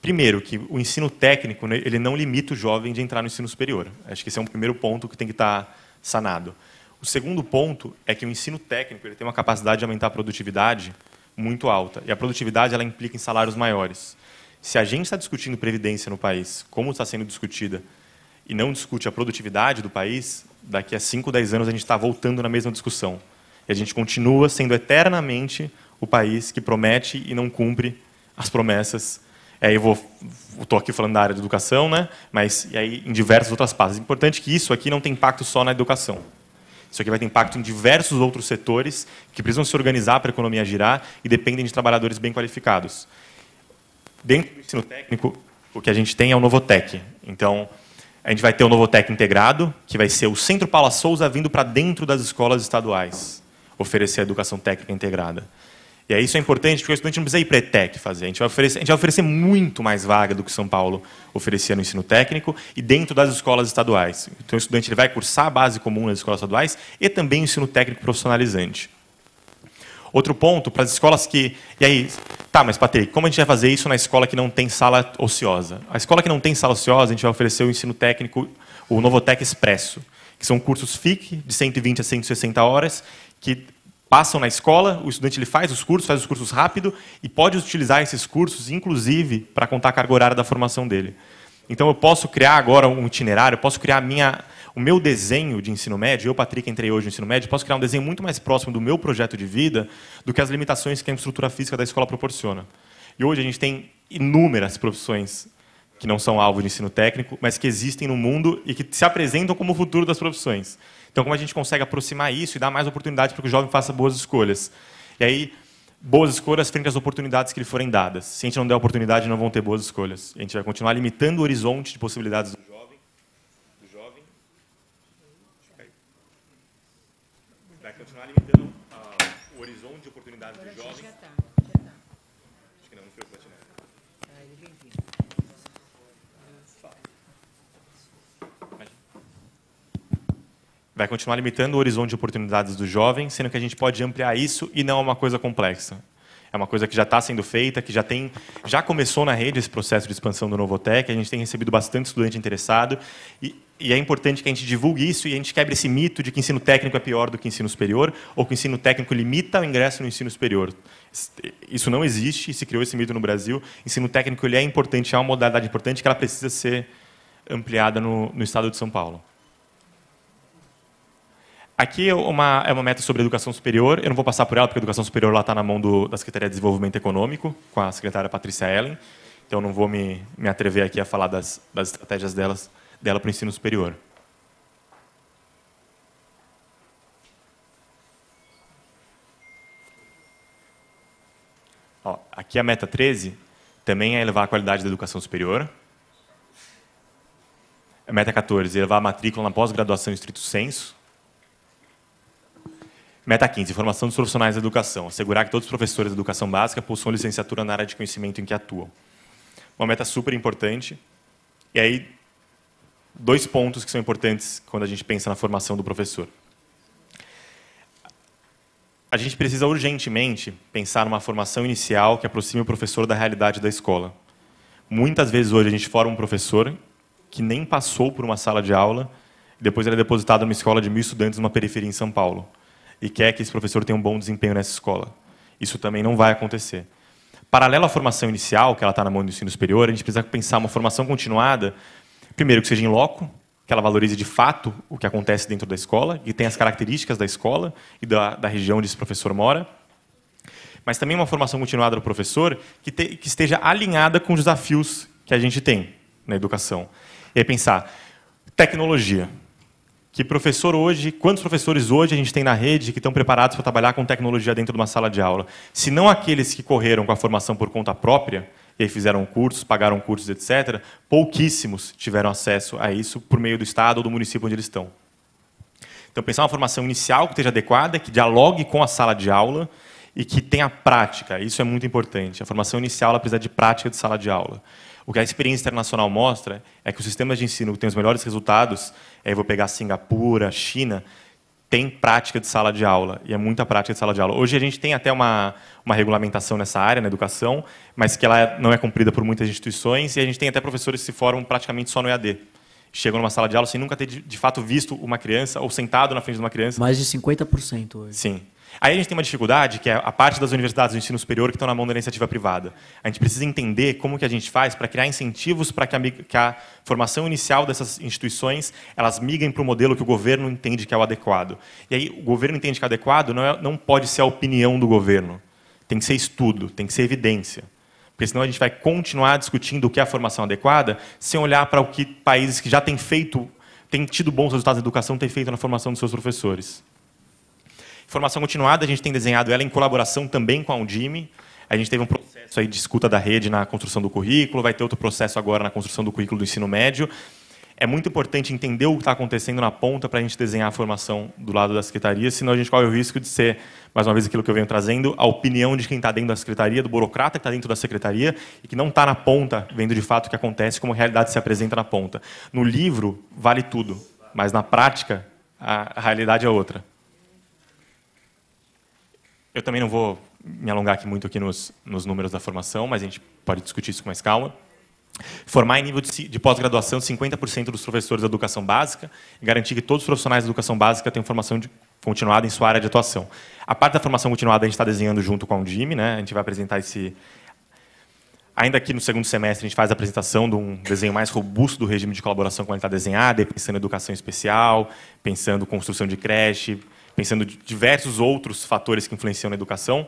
Primeiro, que o ensino técnico né, ele não limita o jovem de entrar no ensino superior. Acho que esse é um primeiro ponto que tem que estar tá sanado. O segundo ponto é que o ensino técnico ele tem uma capacidade de aumentar a produtividade muito alta. E a produtividade ela implica em salários maiores. Se a gente está discutindo previdência no país, como está sendo discutida, e não discute a produtividade do país, daqui a 5, 10 anos a gente está voltando na mesma discussão. E a gente continua sendo eternamente o país que promete e não cumpre as promessas Aí é, eu vou estou aqui falando da área de educação, né? Mas e aí em diversas outras partes. É importante que isso aqui não tem impacto só na educação. Isso aqui vai ter impacto em diversos outros setores que precisam se organizar para a economia girar e dependem de trabalhadores bem qualificados. Dentro do ensino técnico, o que a gente tem é o Novotec. Então, a gente vai ter o Novotec integrado, que vai ser o Centro Paula Souza vindo para dentro das escolas estaduais, oferecer a educação técnica integrada. E aí isso é importante porque o estudante não precisa ir para tec fazer. A gente, vai oferecer, a gente vai oferecer muito mais vaga do que São Paulo oferecia no ensino técnico e dentro das escolas estaduais. Então o estudante ele vai cursar a base comum nas escolas estaduais e também o ensino técnico profissionalizante. Outro ponto, para as escolas que. E aí, tá, mas Patrick, como a gente vai fazer isso na escola que não tem sala ociosa? A escola que não tem sala ociosa, a gente vai oferecer o ensino técnico, o Novotec Expresso, que são cursos FIC, de 120 a 160 horas, que passam na escola, o estudante ele faz os cursos, faz os cursos rápido e pode utilizar esses cursos, inclusive, para contar a carga horária da formação dele. Então, eu posso criar agora um itinerário, eu posso criar minha, o meu desenho de ensino médio. Eu, Patrick, entrei hoje no ensino médio. Posso criar um desenho muito mais próximo do meu projeto de vida do que as limitações que a estrutura física da escola proporciona. E hoje a gente tem inúmeras profissões que não são alvo de ensino técnico, mas que existem no mundo e que se apresentam como o futuro das profissões. Então, como a gente consegue aproximar isso e dar mais oportunidade para que o jovem faça boas escolhas? E aí, boas escolhas frente às oportunidades que lhe forem dadas. Se a gente não der oportunidade, não vão ter boas escolhas. A gente vai continuar limitando o horizonte de possibilidades do vai continuar limitando o horizonte de oportunidades do jovem, sendo que a gente pode ampliar isso e não é uma coisa complexa. É uma coisa que já está sendo feita, que já tem, já começou na rede esse processo de expansão do Novotec. A gente tem recebido bastante estudante interessado e, e, é importante que a gente divulgue isso e a gente quebre esse mito de que ensino técnico é pior do que ensino superior ou que o ensino técnico limita o ingresso no ensino superior. Isso não existe, se criou esse mito no Brasil. Ensino técnico ele é importante, é uma modalidade importante que ela precisa ser ampliada no, no estado de São Paulo. Aqui é uma, é uma meta sobre educação superior. Eu não vou passar por ela, porque a educação superior lá está na mão do, da Secretaria de Desenvolvimento Econômico, com a secretária Patrícia Ellen. Então, não vou me, me atrever aqui a falar das, das estratégias delas, dela para o ensino superior. Ó, aqui a meta 13 também é elevar a qualidade da educação superior. A meta 14, elevar a matrícula na pós-graduação em estrito senso. Meta 15, formação dos profissionais da educação. Assegurar que todos os professores da educação básica possuam licenciatura na área de conhecimento em que atuam. Uma meta super importante. E aí, dois pontos que são importantes quando a gente pensa na formação do professor. A gente precisa urgentemente pensar numa formação inicial que aproxime o professor da realidade da escola. Muitas vezes hoje a gente forma um professor que nem passou por uma sala de aula e depois ele é depositado numa escola de mil estudantes numa periferia em São Paulo e quer que esse professor tenha um bom desempenho nessa escola. Isso também não vai acontecer. Paralelo à formação inicial, que ela está na mão do ensino superior, a gente precisa pensar uma formação continuada, primeiro que seja em loco, que ela valorize de fato o que acontece dentro da escola e tenha as características da escola e da, da região onde esse professor mora, mas também uma formação continuada do professor que, te, que esteja alinhada com os desafios que a gente tem na educação. E aí pensar, tecnologia que professor hoje, quantos professores hoje a gente tem na rede que estão preparados para trabalhar com tecnologia dentro de uma sala de aula? Se não aqueles que correram com a formação por conta própria, e aí fizeram cursos, pagaram cursos, etc., pouquíssimos tiveram acesso a isso por meio do Estado ou do município onde eles estão. Então, pensar uma formação inicial que esteja adequada, que dialogue com a sala de aula e que tenha prática. Isso é muito importante. A formação inicial ela precisa de prática de sala de aula. O que a experiência internacional mostra é que os sistemas de ensino que têm os melhores resultados aí vou pegar Singapura, China, tem prática de sala de aula, e é muita prática de sala de aula. Hoje a gente tem até uma, uma regulamentação nessa área, na educação, mas que ela é, não é cumprida por muitas instituições, e a gente tem até professores que se formam praticamente só no EAD. Chegam numa sala de aula sem nunca ter, de, de fato, visto uma criança ou sentado na frente de uma criança. Mais de 50% hoje. Sim. Aí a gente tem uma dificuldade, que é a parte das universidades do ensino superior que estão na mão da iniciativa privada. A gente precisa entender como que a gente faz para criar incentivos para que a, que a formação inicial dessas instituições elas migrem para o modelo que o governo entende que é o adequado. E aí o governo entende que é adequado não, é, não pode ser a opinião do governo. Tem que ser estudo, tem que ser evidência. Porque senão a gente vai continuar discutindo o que é a formação adequada sem olhar para o que países que já têm feito, têm tido bons resultados na educação, têm feito na formação dos seus professores. Formação continuada, a gente tem desenhado ela em colaboração também com a Undime. A gente teve um processo aí de escuta da rede na construção do currículo, vai ter outro processo agora na construção do currículo do ensino médio. É muito importante entender o que está acontecendo na ponta para a gente desenhar a formação do lado da secretaria, senão a gente corre o risco de ser, mais uma vez aquilo que eu venho trazendo, a opinião de quem está dentro da secretaria, do burocrata que está dentro da secretaria e que não está na ponta, vendo de fato o que acontece, como a realidade se apresenta na ponta. No livro, vale tudo, mas na prática, a realidade é outra. Eu também não vou me alongar aqui muito aqui nos, nos números da formação, mas a gente pode discutir isso com mais calma. Formar em nível de, de pós-graduação 50% dos professores da educação básica e garantir que todos os profissionais da educação básica tenham formação de, continuada em sua área de atuação. A parte da formação continuada a gente está desenhando junto com a Undime, né? a gente vai apresentar esse... Ainda aqui no segundo semestre, a gente faz a apresentação de um desenho mais robusto do regime de colaboração a gente está desenhando, pensando em educação especial, pensando construção de creche, pensando em diversos outros fatores que influenciam na educação.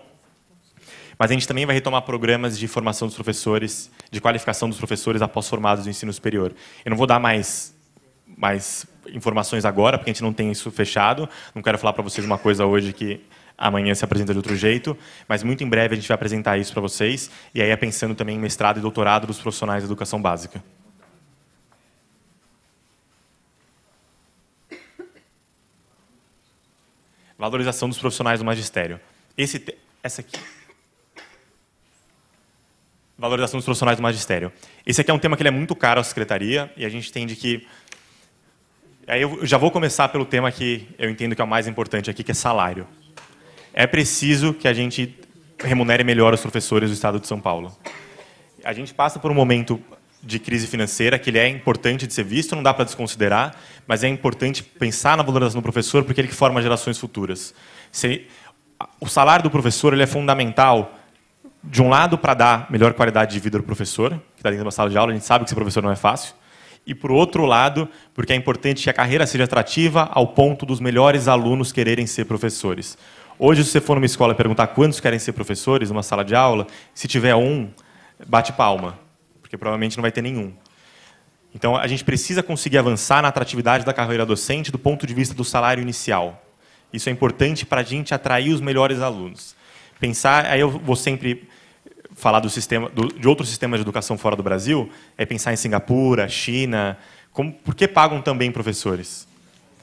Mas a gente também vai retomar programas de formação dos professores, de qualificação dos professores após formados do ensino superior. Eu não vou dar mais mais informações agora, porque a gente não tem isso fechado. Não quero falar para vocês uma coisa hoje que amanhã se apresenta de outro jeito, mas muito em breve a gente vai apresentar isso para vocês. E aí é pensando também em mestrado e doutorado dos profissionais de educação básica. Valorização dos profissionais do magistério. Esse te... Essa aqui. Valorização dos profissionais do magistério. Esse aqui é um tema que é muito caro à secretaria e a gente entende que. Aí eu já vou começar pelo tema que eu entendo que é o mais importante aqui, que é salário. É preciso que a gente remunere melhor os professores do Estado de São Paulo. A gente passa por um momento de crise financeira, que ele é importante de ser visto, não dá para desconsiderar, mas é importante pensar na valorização do professor, porque é ele que forma gerações futuras. Se, o salário do professor ele é fundamental, de um lado, para dar melhor qualidade de vida ao professor, que está dentro da sala de aula, a gente sabe que ser professor não é fácil, e, por outro lado, porque é importante que a carreira seja atrativa ao ponto dos melhores alunos quererem ser professores. Hoje, se você for numa escola e perguntar quantos querem ser professores numa sala de aula, se tiver um, bate palma porque provavelmente não vai ter nenhum. Então, a gente precisa conseguir avançar na atratividade da carreira docente do ponto de vista do salário inicial. Isso é importante para a gente atrair os melhores alunos. Pensar, aí eu vou sempre falar do sistema, do, de outros sistemas de educação fora do Brasil, é pensar em Singapura, China. Como, por que pagam também professores?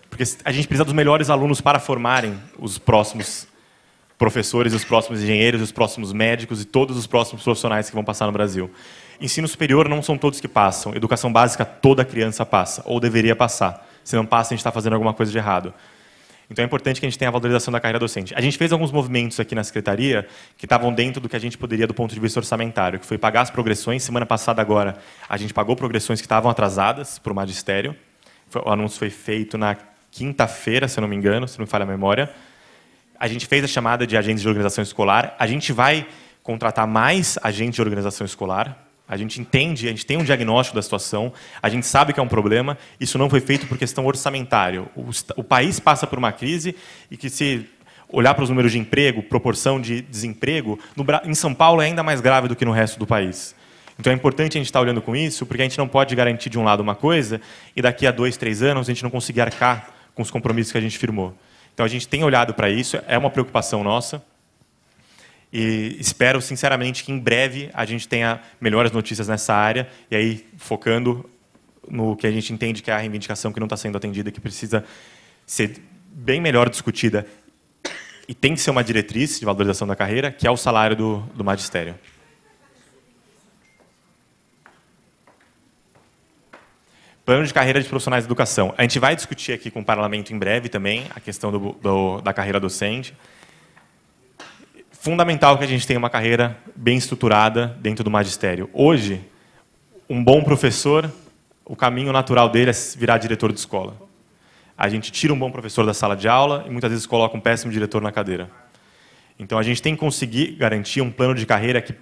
Porque a gente precisa dos melhores alunos para formarem os próximos professores, os próximos engenheiros, os próximos médicos e todos os próximos profissionais que vão passar no Brasil. Ensino superior não são todos que passam. Educação básica, toda criança passa, ou deveria passar. Se não passa, a gente está fazendo alguma coisa de errado. Então é importante que a gente tenha a valorização da carreira docente. A gente fez alguns movimentos aqui na secretaria que estavam dentro do que a gente poderia do ponto de vista orçamentário, que foi pagar as progressões. Semana passada agora a gente pagou progressões que estavam atrasadas para o magistério. O anúncio foi feito na quinta-feira, se eu não me engano, se não me falha a memória. A gente fez a chamada de agentes de organização escolar. A gente vai contratar mais agentes de organização escolar a gente entende, a gente tem um diagnóstico da situação, a gente sabe que é um problema, isso não foi feito por questão orçamentária. O, o país passa por uma crise e que, se olhar para os números de emprego, proporção de desemprego, no, em São Paulo é ainda mais grave do que no resto do país. Então é importante a gente estar olhando com isso, porque a gente não pode garantir de um lado uma coisa e daqui a dois, três anos a gente não conseguir arcar com os compromissos que a gente firmou. Então a gente tem olhado para isso, é uma preocupação nossa. E espero, sinceramente, que em breve a gente tenha melhores notícias nessa área. E aí, focando no que a gente entende que é a reivindicação que não está sendo atendida, que precisa ser bem melhor discutida. E tem que ser uma diretriz de valorização da carreira, que é o salário do, do magistério. Plano de carreira de profissionais de educação. A gente vai discutir aqui com o parlamento em breve também a questão do, do, da carreira docente fundamental que a gente tenha uma carreira bem estruturada dentro do magistério. Hoje, um bom professor, o caminho natural dele é virar diretor de escola. A gente tira um bom professor da sala de aula e muitas vezes coloca um péssimo diretor na cadeira. Então a gente tem que conseguir garantir um plano de carreira que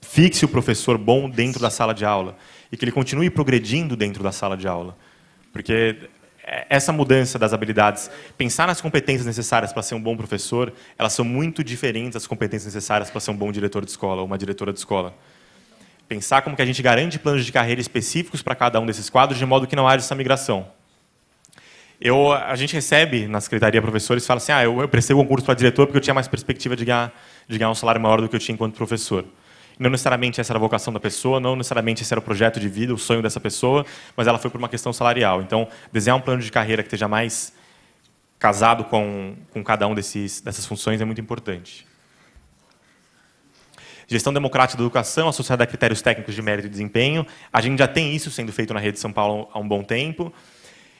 fixe o professor bom dentro da sala de aula e que ele continue progredindo dentro da sala de aula. Porque essa mudança das habilidades, pensar nas competências necessárias para ser um bom professor, elas são muito diferentes das competências necessárias para ser um bom diretor de escola ou uma diretora de escola. Pensar como que a gente garante planos de carreira específicos para cada um desses quadros, de modo que não haja essa migração. Eu, a gente recebe na secretaria professores fala assim, ah, eu, eu prestei o concurso para diretor porque eu tinha mais perspectiva de ganhar, de ganhar um salário maior do que eu tinha enquanto professor. Não necessariamente essa era a vocação da pessoa, não necessariamente esse era o projeto de vida, o sonho dessa pessoa, mas ela foi por uma questão salarial. Então, desenhar um plano de carreira que esteja mais casado com, com cada um desses, dessas funções é muito importante. Gestão democrática da educação associada a critérios técnicos de mérito e desempenho. A gente já tem isso sendo feito na rede de São Paulo há um bom tempo.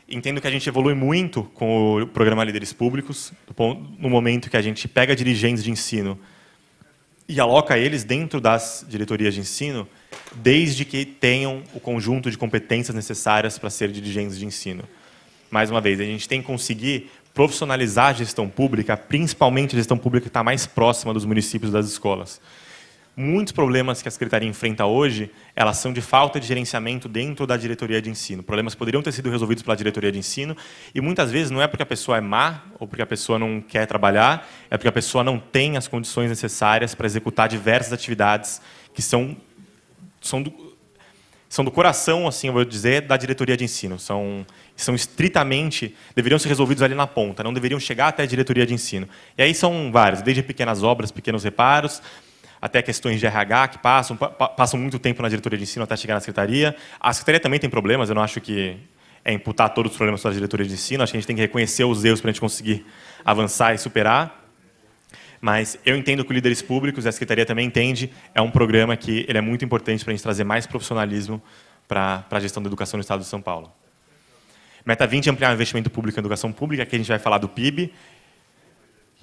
Entendo que a gente evolui muito com o programa Líderes Públicos, no momento que a gente pega dirigentes de ensino e aloca eles dentro das diretorias de ensino, desde que tenham o conjunto de competências necessárias para ser dirigentes de ensino. Mais uma vez, a gente tem que conseguir profissionalizar a gestão pública, principalmente a gestão pública que está mais próxima dos municípios das escolas muitos problemas que a secretaria enfrenta hoje, elas são de falta de gerenciamento dentro da diretoria de ensino. Problemas poderiam ter sido resolvidos pela diretoria de ensino e muitas vezes não é porque a pessoa é má ou porque a pessoa não quer trabalhar, é porque a pessoa não tem as condições necessárias para executar diversas atividades que são são do, são do coração, assim, eu vou dizer, da diretoria de ensino. São, são estritamente, deveriam ser resolvidos ali na ponta, não deveriam chegar até a diretoria de ensino. E aí são vários, desde pequenas obras, pequenos reparos, até questões de RH que passam, passam muito tempo na diretoria de ensino até chegar na secretaria. A secretaria também tem problemas, eu não acho que é imputar todos os problemas para a diretoria de ensino, acho que a gente tem que reconhecer os erros para a gente conseguir avançar e superar. Mas eu entendo que o líderes públicos, e a secretaria também entende, é um programa que ele é muito importante para a gente trazer mais profissionalismo para, para a gestão da educação no estado de São Paulo. Meta 20 é ampliar o investimento público em educação pública, aqui a gente vai falar do PIB.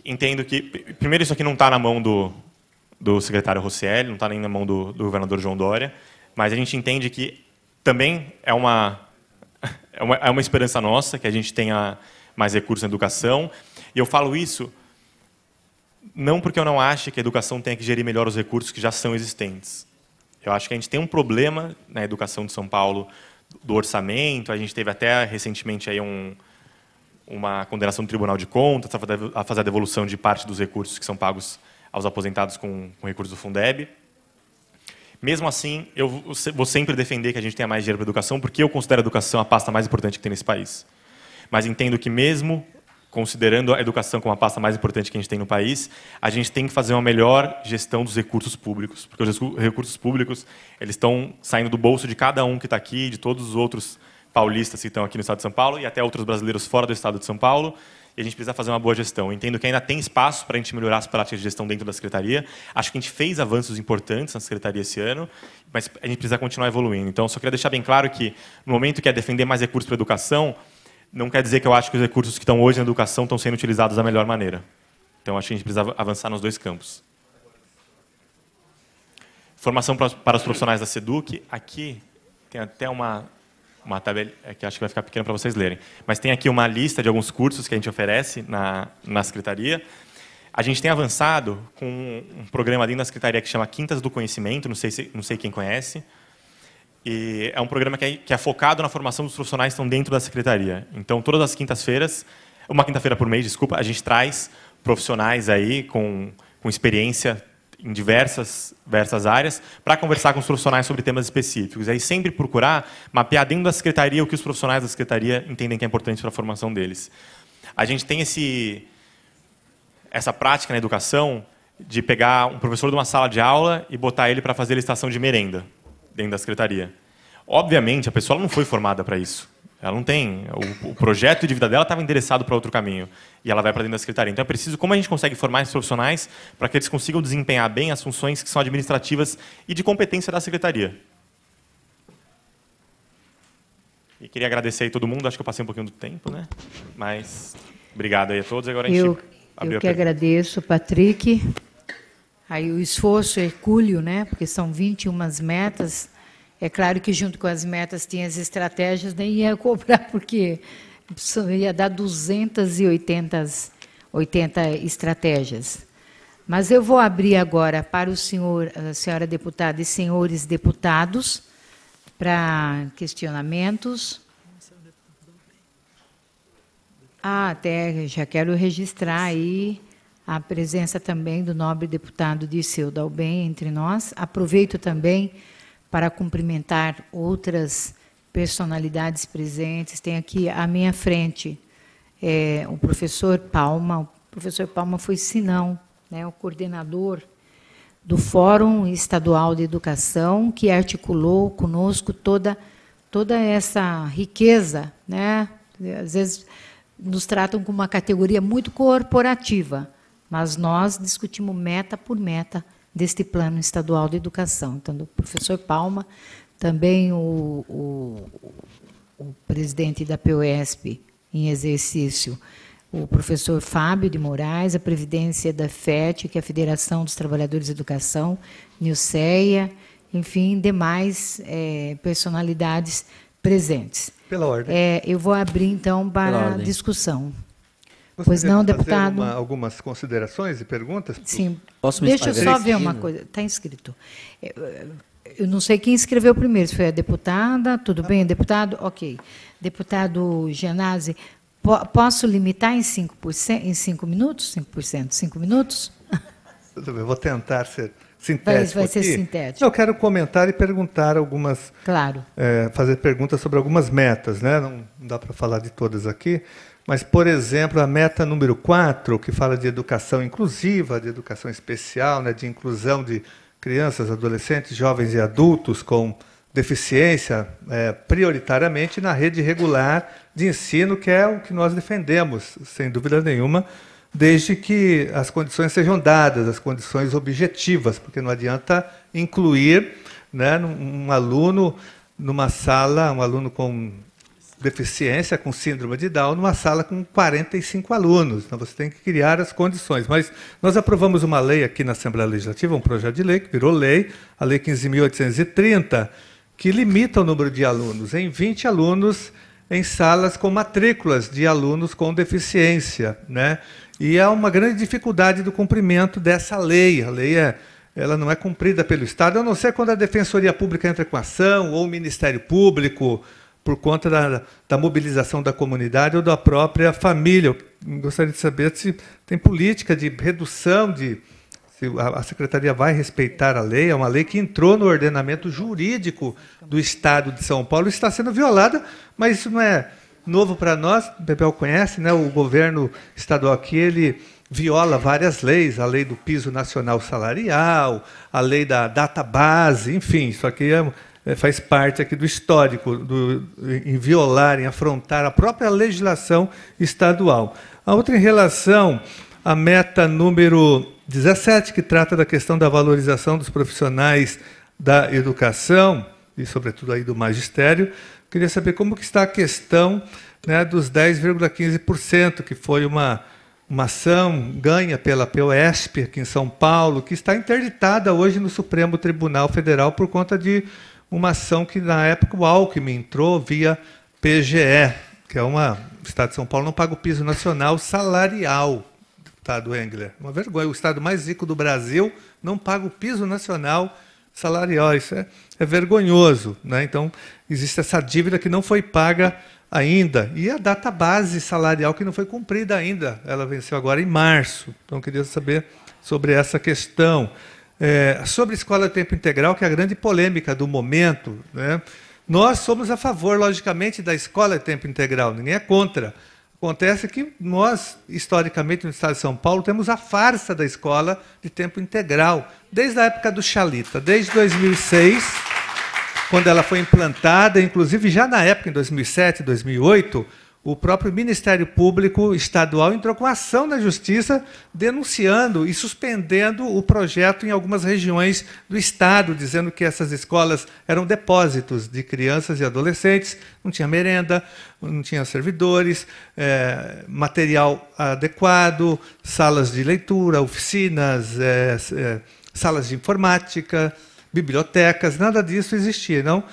Entendo que, primeiro, isso aqui não está na mão do, do secretário Rosselli, não está nem na mão do, do, governador João Dória, mas a gente entende que também é uma, é uma, é uma esperança nossa que a gente tenha mais recursos na educação. E eu falo isso não porque eu não acho que a educação tenha que gerir melhor os recursos que já são existentes. Eu acho que a gente tem um problema na educação de São Paulo do orçamento. A gente teve até recentemente aí um, uma condenação do Tribunal de Contas a fazer a devolução de parte dos recursos que são pagos aos aposentados com, com recursos do Fundeb. Mesmo assim, eu vou sempre defender que a gente tenha mais dinheiro para educação, porque eu considero a educação a pasta mais importante que tem nesse país. Mas entendo que mesmo considerando a educação como a pasta mais importante que a gente tem no país, a gente tem que fazer uma melhor gestão dos recursos públicos, porque os recursos públicos eles estão saindo do bolso de cada um que está aqui, de todos os outros paulistas que estão aqui no Estado de São Paulo e até outros brasileiros fora do Estado de São Paulo, e a gente precisa fazer uma boa gestão. Eu entendo que ainda tem espaço para a gente melhorar as práticas de gestão dentro da secretaria. Acho que a gente fez avanços importantes na secretaria esse ano, mas a gente precisa continuar evoluindo. Então, só queria deixar bem claro que, no momento que é defender mais recursos para a educação, não quer dizer que eu acho que os recursos que estão hoje na educação estão sendo utilizados da melhor maneira. Então, acho que a gente precisa avançar nos dois campos. Formação para os profissionais da SEDUC. Aqui tem até uma uma tabela é que acho que vai ficar pequena para vocês lerem. Mas tem aqui uma lista de alguns cursos que a gente oferece na, na Secretaria. A gente tem avançado com um programa dentro da Secretaria que chama Quintas do Conhecimento, não sei, se, não sei quem conhece. E é um programa que é, que é focado na formação dos profissionais que estão dentro da Secretaria. Então, todas as quintas-feiras, uma quinta-feira por mês, desculpa, a gente traz profissionais aí com, com experiência em diversas, diversas áreas, para conversar com os profissionais sobre temas específicos. E aí sempre procurar mapear dentro da secretaria o que os profissionais da secretaria entendem que é importante para a formação deles. A gente tem esse, essa prática na educação de pegar um professor de uma sala de aula e botar ele para fazer licitação de merenda dentro da secretaria. Obviamente, a pessoa não foi formada para isso. Ela não tem. O, o projeto de vida dela estava endereçado para outro caminho. E ela vai para dentro da secretaria. Então é preciso, como a gente consegue formar esses profissionais para que eles consigam desempenhar bem as funções que são administrativas e de competência da secretaria. E queria agradecer aí todo mundo. Acho que eu passei um pouquinho do tempo, né? Mas obrigado aí a todos. Agora a gente eu, eu que agradeço, Patrick. Aí o esforço é hercúleo, né? Porque são 21 metas é claro que junto com as metas tinha as estratégias, nem ia cobrar, porque ia dar 280 80 estratégias. Mas eu vou abrir agora para o senhor, senhora deputada e senhores deputados, para questionamentos. Ah, até já quero registrar aí a presença também do nobre deputado Dirceu Dalben entre nós. Aproveito também para cumprimentar outras personalidades presentes. Tem aqui à minha frente é, o professor Palma. O professor Palma foi, se não, né, o coordenador do Fórum Estadual de Educação, que articulou conosco toda, toda essa riqueza. Né? Às vezes nos tratam com uma categoria muito corporativa, mas nós discutimos meta por meta deste plano estadual de educação. Então, do professor Palma, também o, o, o presidente da POSP em exercício, o professor Fábio de Moraes, a Previdência da FET, que é a Federação dos Trabalhadores de Educação, Nilceia, enfim, demais é, personalidades presentes. Pela ordem. É, eu vou abrir, então, para a discussão. Você pois não, deputado. Uma, algumas considerações e perguntas? Sim. Posso me Deixa eu só ver uma coisa. Está inscrito. Eu não sei quem escreveu primeiro, se foi a deputada. Tudo ah. bem, deputado? Ok. Deputado Genasi, po posso limitar em 5%, em 5 minutos? 5%, 5 minutos? Tudo bem, vou tentar ser sintético. Vai, ser aqui. sintético. Eu quero comentar e perguntar algumas. Claro. É, fazer perguntas sobre algumas metas, né? Não dá para falar de todas aqui, mas, por exemplo, a meta número 4, que fala de educação inclusiva, de educação especial, né, de inclusão de crianças, adolescentes, jovens e adultos com deficiência, é, prioritariamente na rede regular de ensino, que é o que nós defendemos, sem dúvida nenhuma, desde que as condições sejam dadas, as condições objetivas, porque não adianta incluir né, um aluno numa sala, um aluno com deficiência, com síndrome de Down, numa sala com 45 alunos. Então você tem que criar as condições. Mas nós aprovamos uma lei aqui na Assembleia Legislativa, um projeto de lei que virou lei, a Lei 15.830, que limita o número de alunos em 20 alunos em salas com matrículas de alunos com deficiência. Né? E há uma grande dificuldade do cumprimento dessa lei. A lei é ela não é cumprida pelo Estado, a não ser quando a Defensoria Pública entra com ação, ou o Ministério Público, por conta da, da, mobilização da comunidade ou da própria família. Eu gostaria de saber se tem política de redução de. Se a secretaria vai respeitar a lei, é uma lei que entrou no ordenamento jurídico do Estado de São Paulo e está sendo violada, mas isso não é novo para nós. O Bebel conhece, né? o governo estadual aqui, ele viola várias leis, a lei do piso nacional salarial, a lei da data base, enfim, isso aqui é, é, faz parte aqui do histórico, do, em violar, em afrontar a própria legislação estadual. A outra em relação à meta número 17, que trata da questão da valorização dos profissionais da educação, e sobretudo aí do magistério, queria saber como que está a questão né, dos 10,15%, que foi uma, uma ação ganha pela POSP aqui em São Paulo, que está interditada hoje no Supremo Tribunal Federal por conta de uma ação que na época o Alckmin entrou via PGE, que é uma. O Estado de São Paulo não paga o piso nacional salarial, deputado Engler. Uma vergonha. O Estado mais rico do Brasil não paga o piso nacional salarial. Isso é, é vergonhoso. Né? Então, existe essa dívida que não foi paga ainda. E a data base salarial que não foi cumprida ainda. Ela venceu agora em março. Então, queria saber sobre essa questão. É, sobre escola tempo integral, que é a grande polêmica do momento, né? nós somos a favor, logicamente, da escola tempo integral, ninguém é contra. Acontece que nós, historicamente, no estado de São Paulo, temos a farsa da escola de tempo integral, desde a época do Chalita, desde 2006, quando ela foi implantada, inclusive já na época, em 2007, 2008, o próprio Ministério Público Estadual entrou com ação na Justiça denunciando e suspendendo o projeto em algumas regiões do Estado, dizendo que essas escolas eram depósitos de crianças e adolescentes, não tinha merenda, não tinha servidores, é, material adequado, salas de leitura, oficinas, é, é, salas de informática bibliotecas, nada disso existia. Não?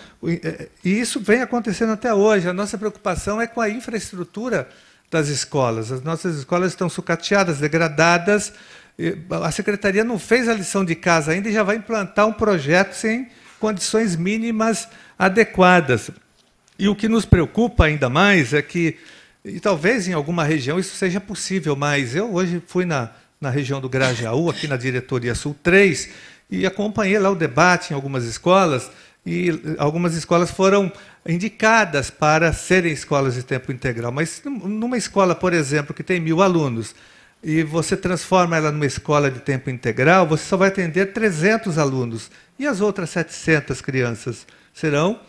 É, e isso vem acontecendo até hoje. A nossa preocupação é com a infraestrutura das escolas. As nossas escolas estão sucateadas, degradadas. A secretaria não fez a lição de casa ainda e já vai implantar um projeto sem condições mínimas adequadas. E o que nos preocupa ainda mais é que, e talvez em alguma região isso seja possível, mas eu hoje fui na, na região do Grajaú, aqui na diretoria Sul 3, e acompanhei lá o debate em algumas escolas e algumas escolas foram indicadas para serem escolas de tempo integral. Mas numa escola, por exemplo, que tem mil alunos e você transforma ela numa escola de tempo integral, você só vai atender 300 alunos e as outras 700 crianças serão,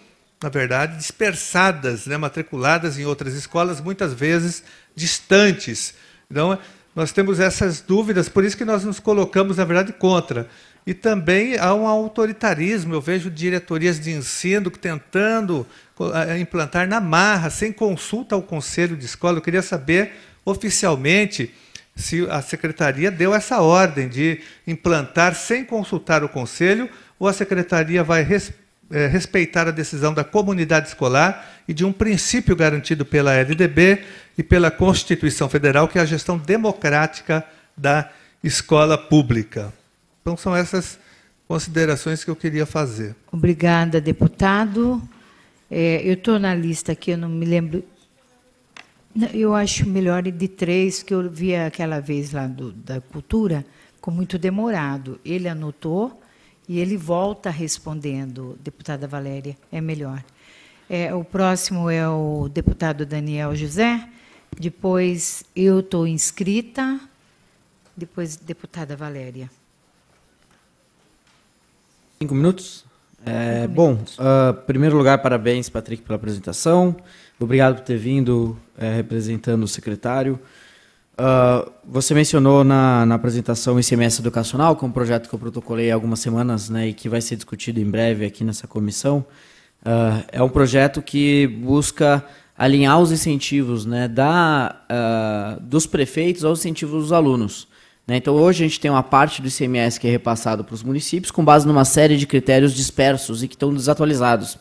na verdade, dispersadas, né, matriculadas em outras escolas, muitas vezes distantes. Então, nós temos essas dúvidas, por isso que nós nos colocamos, na verdade, contra. E também há um autoritarismo. Eu vejo diretorias de ensino tentando eh, eh, implantar na marra, sem consulta ao conselho de escola. Eu queria saber oficialmente se a secretaria deu essa ordem de implantar sem consultar o conselho ou a secretaria vai eh, respeitar a decisão da comunidade escolar e de um princípio garantido pela LDB e pela Constituição Federal, que é a gestão democrática da escola pública. Então, são essas considerações que eu queria fazer. Obrigada, deputado. É, eu estou na lista aqui, eu não me lembro. Eu acho melhor de três, que eu vi aquela vez lá do, da cultura, com muito demorado. Ele anotou e ele volta respondendo, deputada Valéria, é melhor. É, o próximo é o deputado Daniel José, depois eu estou inscrita, depois deputada Valéria. Cinco minutos? É, bom, Uh, primeiro lugar, parabéns, Patrick, pela apresentação. Obrigado por ter vindo eh, representando o secretário. Uh, você mencionou na, na apresentação o ICMS Educacional, que é um projeto que eu protocolei há algumas semanas né, e que vai ser discutido em breve aqui nessa comissão. Ah, é um projeto que busca alinhar os incentivos né, da, dos prefeitos aos incentivos dos alunos. Né? Então, hoje a gente tem uma parte do ICMS que é repassado para os municípios com base numa série de critérios dispersos e que estão desatualizados.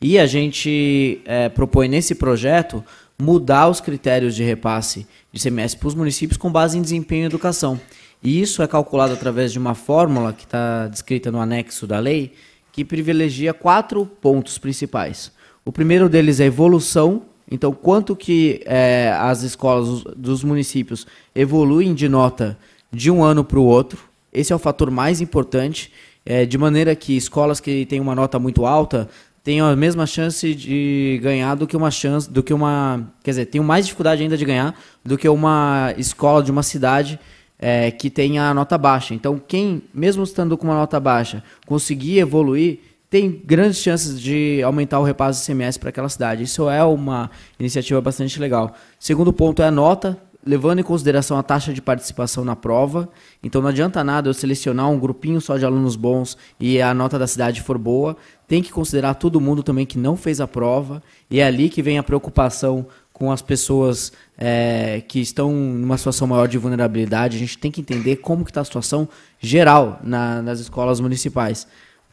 E a gente é, propõe nesse projeto mudar os critérios de repasse de ICMS para os municípios com base em desempenho e educação. E isso é calculado através de uma fórmula que está descrita no anexo da lei, que privilegia quatro pontos principais. O primeiro deles é evolução, então quanto que é, as escolas dos municípios evoluem de nota de um ano para o outro. Esse é o fator mais importante, é, de maneira que escolas que têm uma nota muito alta tenham a mesma chance de ganhar do que uma chance, do que uma, quer dizer, tenham mais dificuldade ainda de ganhar do que uma escola de uma cidade é, que tenha a nota baixa. Então, quem, mesmo estando com uma nota baixa, conseguir evoluir tem grandes chances de aumentar o repasse do ICMS para aquela cidade. Isso é uma iniciativa bastante legal. Segundo ponto é a nota levando em consideração a taxa de participação na prova. Então não adianta nada eu selecionar um grupinho só de alunos bons e a nota da cidade for boa. Tem que considerar todo mundo também que não fez a prova. E é ali que vem a preocupação com as pessoas é, que estão numa situação maior de vulnerabilidade. A gente tem que entender como que está a situação geral na, nas escolas municipais.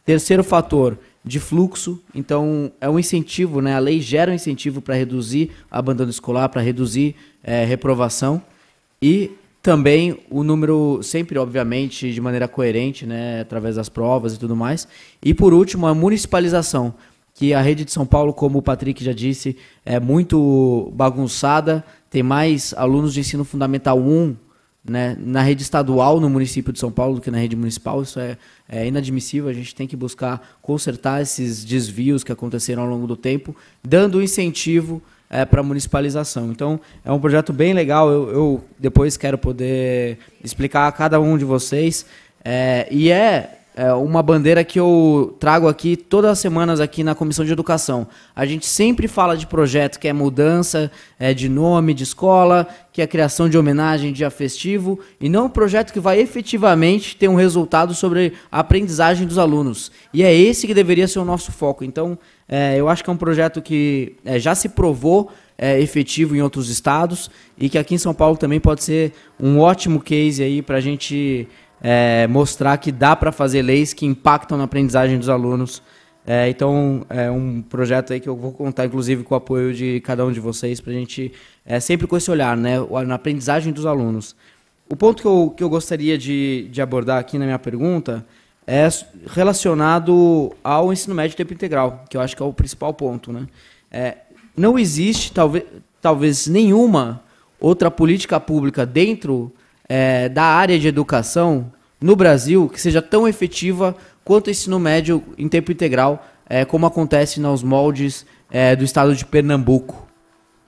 Terceiro fator, de fluxo. Então, é um incentivo, né? A lei gera um incentivo para reduzir o abandono escolar, para reduzir é, reprovação. E também o número, sempre, obviamente, de maneira coerente, né, através das provas e tudo mais. E por último, a municipalização, que a rede de São Paulo, como o Patrick já disse, é muito bagunçada, tem mais alunos de ensino fundamental 1 né, na rede estadual no município de São Paulo do que na rede municipal. Isso é, é, inadmissível. A gente tem que buscar consertar esses desvios que aconteceram ao longo do tempo, dando incentivo é, para municipalização. Então, é um projeto bem legal. Eu, eu, depois quero poder explicar a cada um de vocês. É, e é, é uma bandeira que eu trago aqui todas as semanas aqui na Comissão de Educação. A gente sempre fala de projeto que é mudança é, de nome de escola, que é a criação de homenagem, dia festivo, e não um projeto que vai efetivamente ter um resultado sobre a aprendizagem dos alunos. E é esse que deveria ser o nosso foco. Então, é, eu acho que é um projeto que é, já se provou é, efetivo em outros estados e que aqui em São Paulo também pode ser um ótimo case aí para a gente é, mostrar que dá para fazer leis que impactam na aprendizagem dos alunos. É, então, é um projeto aí que eu vou contar, inclusive, com o apoio de cada um de vocês, para a gente é, sempre com esse olhar, né, na aprendizagem dos alunos. O ponto que eu, que eu gostaria de, de abordar aqui na minha pergunta é relacionado ao ensino médio tempo integral, que eu acho que é o principal ponto. Né? É, não existe, talvez, talvez nenhuma outra política pública dentro é, da área de educação no Brasil que seja tão efetiva quanto o ensino médio em tempo integral, é, como acontece nos moldes é, do estado de Pernambuco.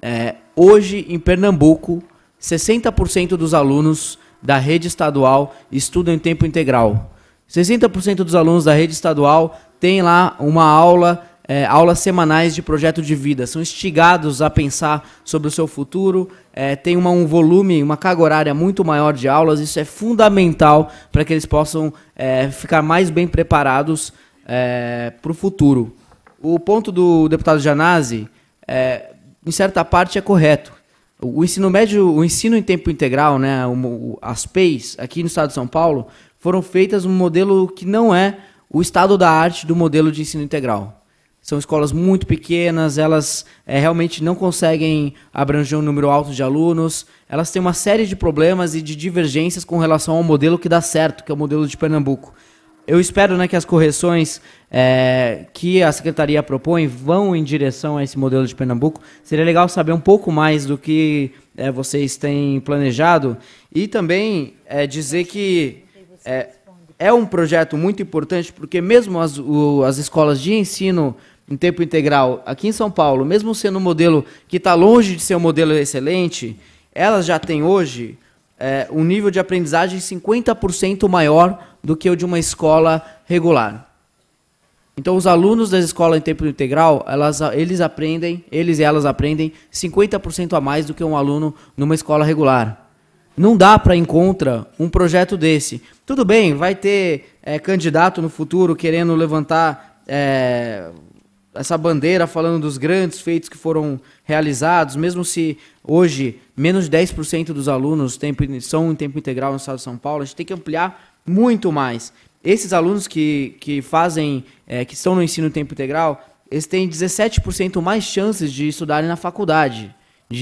É, hoje, em Pernambuco, 60% dos alunos da rede estadual estudam em tempo integral. 60% dos alunos da rede estadual têm lá uma aula, é, aulas semanais de projeto de vida. São instigados a pensar sobre o seu futuro, é, tem uma, um volume, uma carga horária muito maior de aulas. Isso é fundamental para que eles possam é, ficar mais bem preparados é, para o futuro. O ponto do deputado Janazzi, é, em certa parte, é correto. O ensino médio, o ensino em tempo integral, né, as PEIs, aqui no estado de São Paulo, foram feitas um modelo que não é o estado da arte do modelo de ensino integral. São escolas muito pequenas, elas é, realmente não conseguem abranger um número alto de alunos, elas têm uma série de problemas e de divergências com relação ao modelo que dá certo, que é o modelo de Pernambuco. Eu espero né, que as correções é, que a secretaria propõe vão em direção a esse modelo de Pernambuco. Seria legal saber um pouco mais do que é, vocês têm planejado e também é, dizer que é, é um projeto muito importante, porque mesmo as, o, as escolas de ensino em tempo integral aqui em São Paulo, mesmo sendo um modelo que está longe de ser um modelo excelente, elas já têm hoje é, um nível de aprendizagem 50% maior do que o de uma escola regular. Então, os alunos das escolas em tempo integral, elas, eles aprendem, eles e elas aprendem 50% a mais do que um aluno numa escola regular. Não dá para encontrar um projeto desse. Tudo bem, vai ter é, candidato no futuro querendo levantar é, essa bandeira falando dos grandes feitos que foram realizados, mesmo se hoje menos de 10% dos alunos tempo, são em tempo integral no estado de São Paulo, a gente tem que ampliar muito mais. Esses alunos que, que fazem, é, que estão no ensino em tempo integral, eles têm 17% mais chances de estudarem na faculdade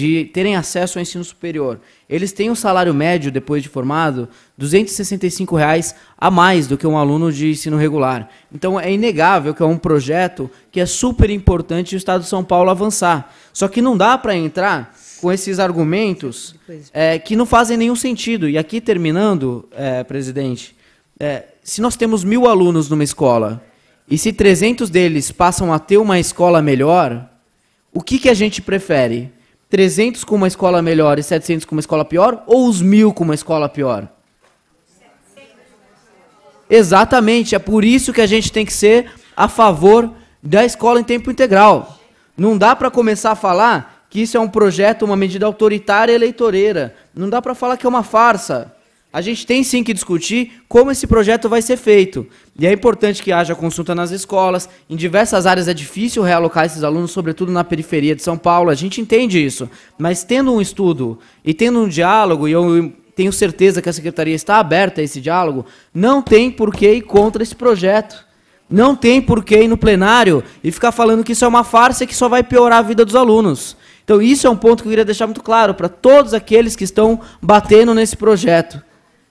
de terem acesso ao ensino superior. Eles têm um salário médio, depois de formado, R$ 265 reais a mais do que um aluno de ensino regular. Então é inegável que é um projeto que é super importante o Estado de São Paulo avançar. Só que não dá para entrar com esses argumentos é, que não fazem nenhum sentido. E aqui terminando, é, presidente, é, se nós temos mil alunos numa escola e se 300 deles passam a ter uma escola melhor, o que, que a gente prefere? 300 com uma escola melhor e 700 com uma escola pior, ou os mil com uma escola pior? Exatamente, é por isso que a gente tem que ser a favor da escola em tempo integral. Não dá para começar a falar que isso é um projeto, uma medida autoritária eleitoreira. Não dá para falar que é uma farsa a gente tem sim que discutir como esse projeto vai ser feito. E é importante que haja consulta nas escolas. Em diversas áreas é difícil realocar esses alunos, sobretudo na periferia de São Paulo. A gente entende isso. Mas tendo um estudo e tendo um diálogo, e eu tenho certeza que a secretaria está aberta a esse diálogo, não tem por que ir contra esse projeto. Não tem por que ir no plenário e ficar falando que isso é uma farsa que só vai piorar a vida dos alunos. Então, isso é um ponto que eu queria deixar muito claro para todos aqueles que estão batendo nesse projeto.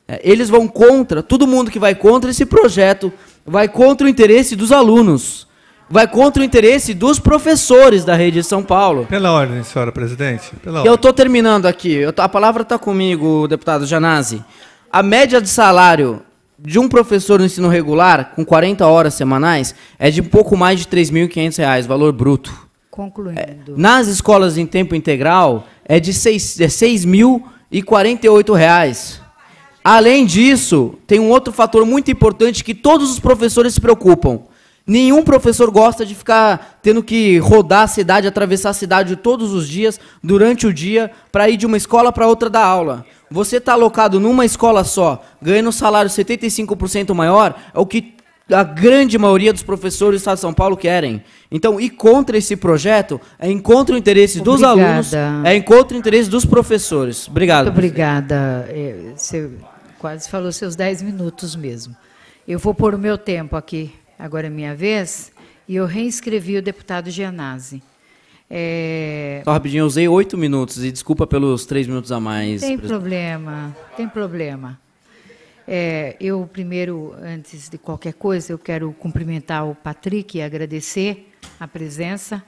É, eles vão contra, todo mundo que vai contra esse projeto vai contra o interesse dos alunos, vai contra o interesse dos professores da rede de São Paulo. Pela ordem, senhora presidente. Pela eu estou terminando aqui. a palavra está comigo, deputado Janazzi. A média de salário de um professor no ensino regular, com 40 horas semanais, é de pouco mais de R$ 3.500, valor bruto. Concluindo. É, nas escolas em tempo integral, é de é R$ 6.048. Além disso, tem um outro fator muito importante que todos os professores se preocupam. Nenhum professor gosta de ficar tendo que rodar a cidade, atravessar a cidade todos os dias, durante o dia, para ir de uma escola para outra dar aula. Você está alocado numa escola só, ganhando um salário 75% maior, é o que a grande maioria dos professores do Estado de São Paulo querem. Então, ir contra esse projeto é encontra o interesse obrigada. dos alunos, é encontra o interesse dos professores. Obrigado. Muito obrigada. Você é, quase falou seus 10 minutos mesmo. Eu vou pôr o meu tempo aqui, agora é minha vez, e eu reinscrevi o deputado Gianazzi. É... Só rapidinho, eu usei oito minutos e desculpa pelos três minutos a mais. Tem problema, tem problema. É, eu primeiro, antes de qualquer coisa, eu quero cumprimentar o Patrick e agradecer a presença.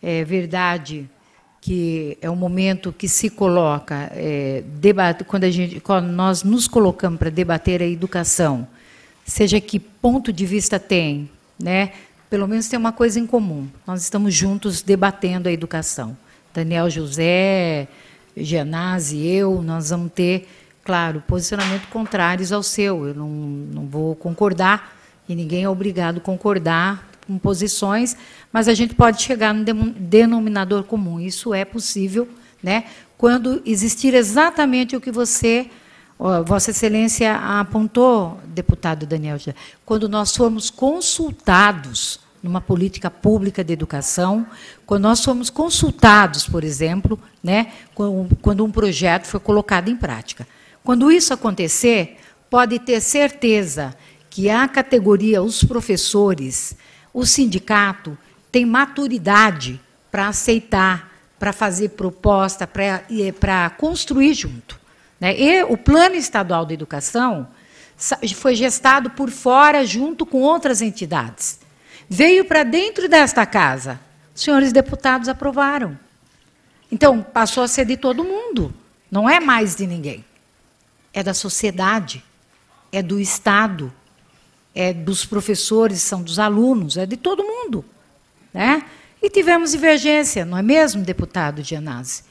É verdade que é um momento que se coloca, é, debate, quando, a gente, quando nós nos colocamos para debater a educação, seja que ponto de vista tem, né? pelo menos tem uma coisa em comum. Nós estamos juntos debatendo a educação. Daniel José, Genaz e eu, nós vamos ter, claro, posicionamento contrários ao seu. Eu não, não vou concordar, e ninguém é obrigado a concordar com posições, mas a gente pode chegar no denominador comum. Isso é possível, né? Quando existir exatamente o que você, Vossa Excelência apontou, deputado Daniel, quando nós formos consultados numa política pública de educação, quando nós somos consultados, por exemplo, né, quando um projeto foi colocado em prática. Quando isso acontecer, pode ter certeza que a categoria, os professores, o sindicato tem maturidade para aceitar, para fazer proposta, para construir junto. Né? E o Plano Estadual de Educação foi gestado por fora, junto com outras entidades. Veio para dentro desta casa. Os senhores deputados aprovaram. Então, passou a ser de todo mundo. Não é mais de ninguém. É da sociedade, é do Estado, é dos professores, são dos alunos, é de todo mundo. Né? E tivemos divergência, não é mesmo, deputado Gianazzi?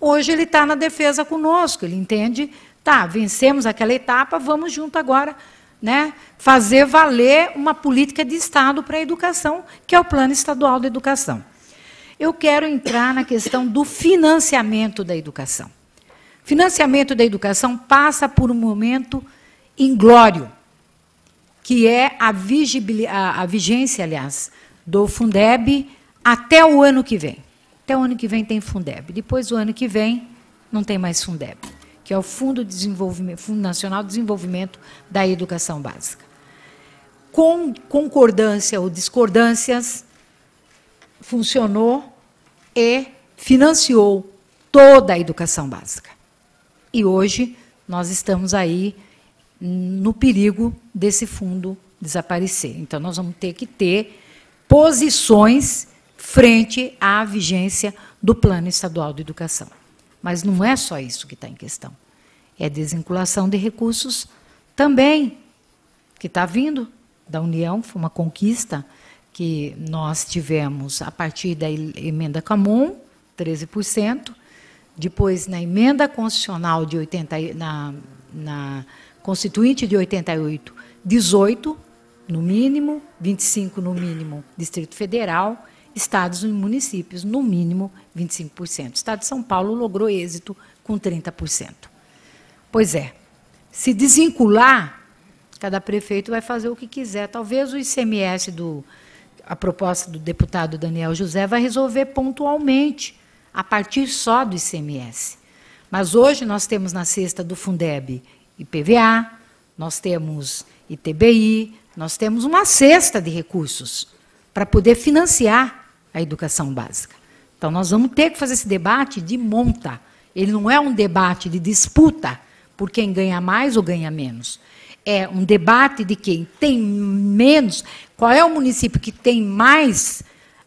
Hoje ele está na defesa conosco, ele entende, tá, vencemos aquela etapa, vamos junto agora né, fazer valer uma política de Estado para a educação, que é o Plano Estadual da Educação. Eu quero entrar na questão do financiamento da educação. Financiamento da educação passa por um momento inglório, que é a, a, a vigência, aliás, do Fundeb até o ano que vem. Até o ano que vem tem Fundeb. Depois do ano que vem, não tem mais Fundeb, que é o Fundo, de Desenvolvimento, Fundo Nacional de Desenvolvimento da Educação Básica. Com concordância ou discordâncias, funcionou e financiou toda a educação básica. E hoje nós estamos aí no perigo desse fundo desaparecer. Então nós vamos ter que ter posições frente à vigência do Plano Estadual de Educação. Mas não é só isso que está em questão. É a desvinculação de recursos também, que está vindo da União, foi uma conquista que nós tivemos a partir da emenda comum, 13%, depois na emenda constitucional de 80 na, na constituinte de 88, 18 no mínimo, 25 no mínimo Distrito Federal, estados e municípios, no mínimo 25%. O estado de São Paulo logrou êxito com 30%. Pois é, se desvincular, cada prefeito vai fazer o que quiser. Talvez o ICMS do a proposta do deputado Daniel José vai resolver pontualmente, a partir só do ICMS. Mas hoje nós temos na cesta do Fundeb IPVA, nós temos ITBI, nós temos uma cesta de recursos para poder financiar a educação básica. Então, nós vamos ter que fazer esse debate de monta. Ele não é um debate de disputa por quem ganha mais ou ganha menos. É um debate de quem tem menos, qual é o município que tem mais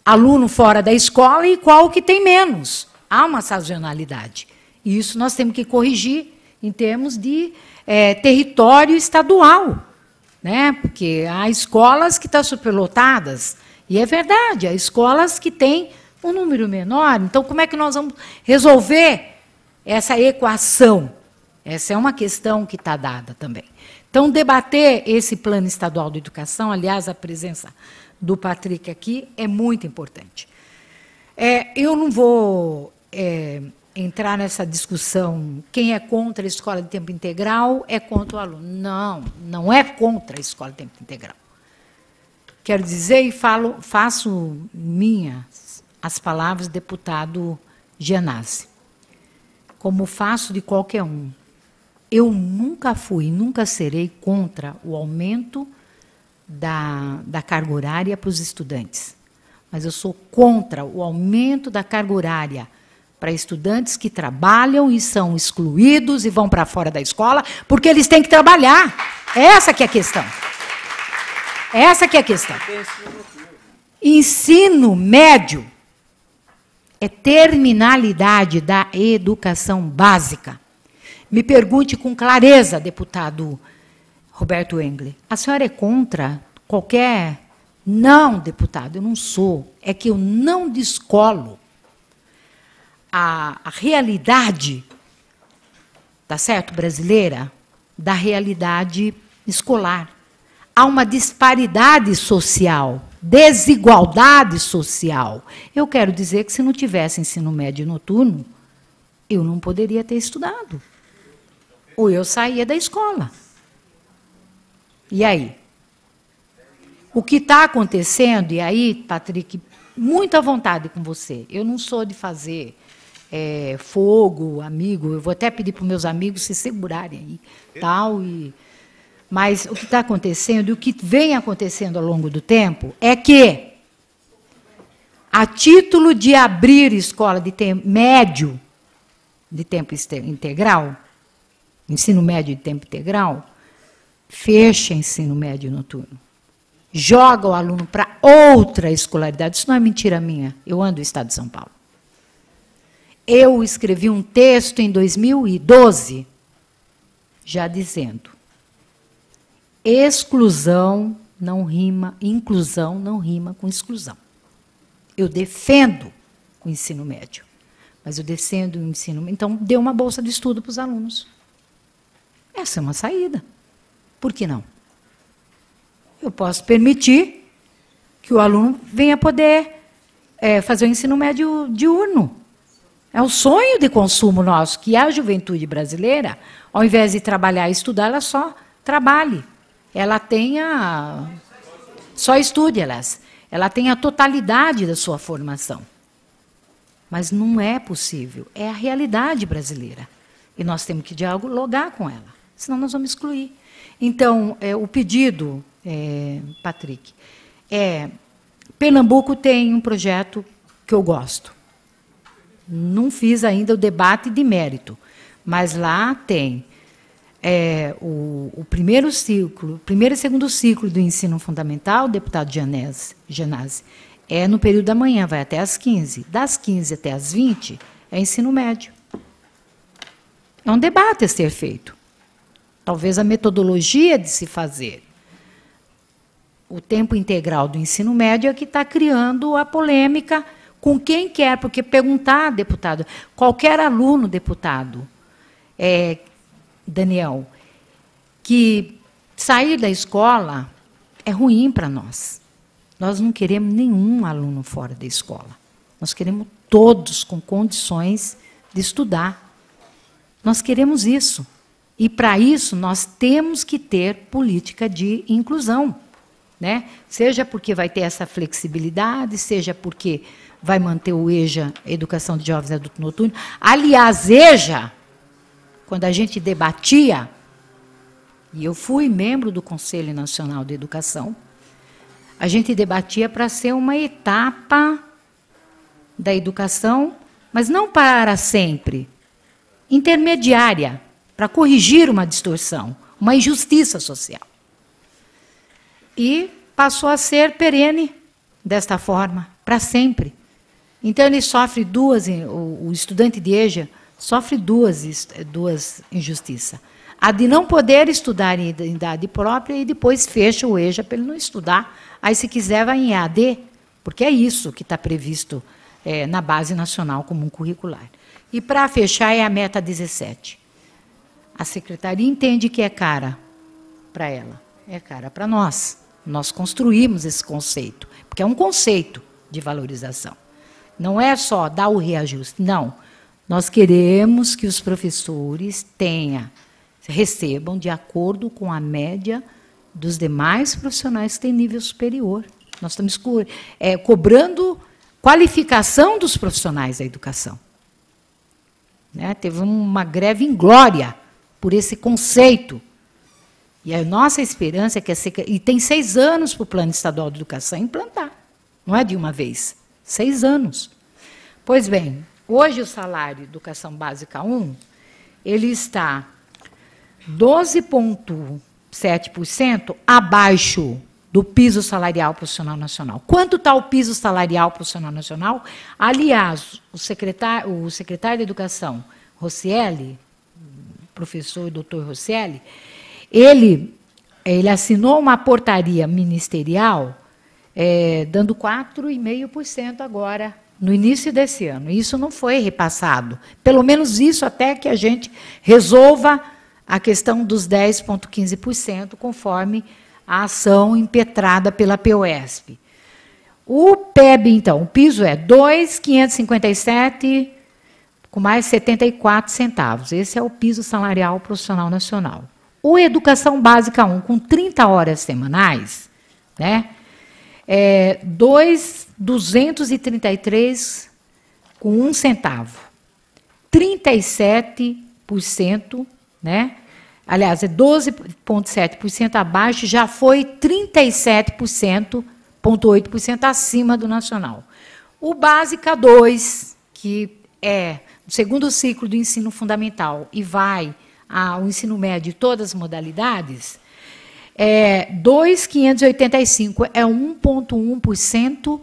aluno fora da escola e qual que tem menos. Há uma sazonalidade. E isso nós temos que corrigir em termos de é, território estadual né? Porque há escolas que estão superlotadas, e é verdade, há escolas que têm um número menor. Então, como é que nós vamos resolver essa equação? Essa é uma questão que está dada também. Então, debater esse plano estadual de educação, aliás, a presença do Patrick aqui é muito importante. É, eu não vou é, entrar nessa discussão, quem é contra a escola de tempo integral é contra o aluno. Não, não é contra a escola de tempo integral. Quero dizer e falo, faço minhas as palavras do deputado Gianazzi, como faço de qualquer um. Eu nunca fui, nunca serei contra o aumento da, da carga horária para os estudantes, mas eu sou contra o aumento da carga horária para estudantes que trabalham e são excluídos e vão para fora da escola porque eles têm que trabalhar. Essa que é a questão. Essa que é a questão. Ensino médio é terminalidade da educação básica. Me pergunte com clareza, deputado Roberto Engle, a senhora é contra qualquer. Não, deputado, eu não sou. É que eu não descolo a, a realidade, tá certo, brasileira, da realidade escolar. Há uma disparidade social, desigualdade social. Eu quero dizer que se não tivesse ensino médio noturno, eu não poderia ter estudado. Ou eu saía da escola. E aí? O que está acontecendo, e aí, Patrick, muita vontade com você. Eu não sou de fazer é, fogo, amigo. Eu vou até pedir para os meus amigos se segurarem aí, tal e mas o que está acontecendo e o que vem acontecendo ao longo do tempo é que, a título de abrir escola de tempo médio, de tempo integral, ensino médio de tempo integral, fecha ensino médio noturno. Joga o aluno para outra escolaridade. Isso não é mentira minha. Eu ando no estado de São Paulo. Eu escrevi um texto em 2012, já dizendo: exclusão não rima, inclusão não rima com exclusão. Eu defendo o ensino médio, mas eu defendo o ensino. Então, dê uma bolsa de estudo para os alunos. Essa é uma saída. Por que não? Eu posso permitir que o aluno venha poder é, fazer o ensino médio diurno. É o sonho de consumo nosso que a juventude brasileira, ao invés de trabalhar e estudar, ela só trabalhe. Ela tenha só estude elas. Ela tem a totalidade da sua formação. Mas não é possível. É a realidade brasileira. E nós temos que dialogar com ela. Senão nós vamos excluir. Então, é, o pedido, é, Patrick, é Pernambuco tem um projeto que eu gosto não fiz ainda o debate de mérito, mas lá tem é, o, o, primeiro ciclo, primeiro e segundo ciclo do ensino fundamental, deputado Gianese, é no período da manhã, vai até às 15. Das 15 até às 20 é ensino médio. É um debate a ser feito. Talvez a metodologia de se fazer. O tempo integral do ensino médio é que está criando a polêmica com quem quer, porque perguntar, deputado, qualquer aluno, deputado, é, Daniel, que sair da escola é ruim para nós. Nós não queremos nenhum aluno fora da escola. Nós queremos todos com condições de estudar. Nós queremos isso. E para isso nós temos que ter política de inclusão. Né? Seja porque vai ter essa flexibilidade, seja porque vai manter o EJA, Educação de Jovens e Adultos Noturnos. Aliás, EJA, quando a gente debatia, e eu fui membro do Conselho Nacional de Educação, a gente debatia para ser uma etapa da educação, mas não para sempre, intermediária, para corrigir uma distorção, uma injustiça social. E passou a ser perene desta forma, para sempre. Então ele sofre duas, o estudante de EJA sofre duas, duas injustiças. A de não poder estudar em idade própria e depois fecha o EJA para ele não estudar. Aí, se quiser, vai em AD, porque é isso que está previsto é, na Base Nacional Comum Curricular. E, para fechar, é a meta 17. A secretaria entende que é cara para ela, é cara para nós. Nós construímos esse conceito, porque é um conceito de valorização. Não é só dar o reajuste, não. Nós queremos que os professores tenham, recebam de acordo com a média dos demais profissionais que têm nível superior. Nós estamos co é, cobrando qualificação dos profissionais da educação. Né? Teve uma greve em glória por esse conceito. E a nossa esperança é que a E tem seis anos para o Plano Estadual de Educação implantar, não é de uma vez. Seis anos. Pois bem, hoje o salário Educação Básica 1, ele está 12,7% abaixo do piso salarial profissional nacional. Quanto está o piso salarial profissional nacional? Aliás, o secretário, o secretário de Educação, Rossielli, professor e doutor Rossielli, ele, ele assinou uma portaria ministerial é, dando 4,5% agora, no início desse ano. Isso não foi repassado. Pelo menos isso até que a gente resolva a questão dos 10,15%, conforme a ação impetrada pela POSP. O PEB, então, o piso é 2,557 com mais 74 centavos. Esse é o piso salarial profissional nacional. O Educação Básica 1, com 30 horas semanais, né? é, 2,233 com um centavo. 37%, né? Aliás, é 12,7% abaixo, já foi 37,8% acima do nacional. O Básica 2, que é o segundo ciclo do ensino fundamental e vai ao ensino médio de todas as modalidades, é, 2,585 é 1,1%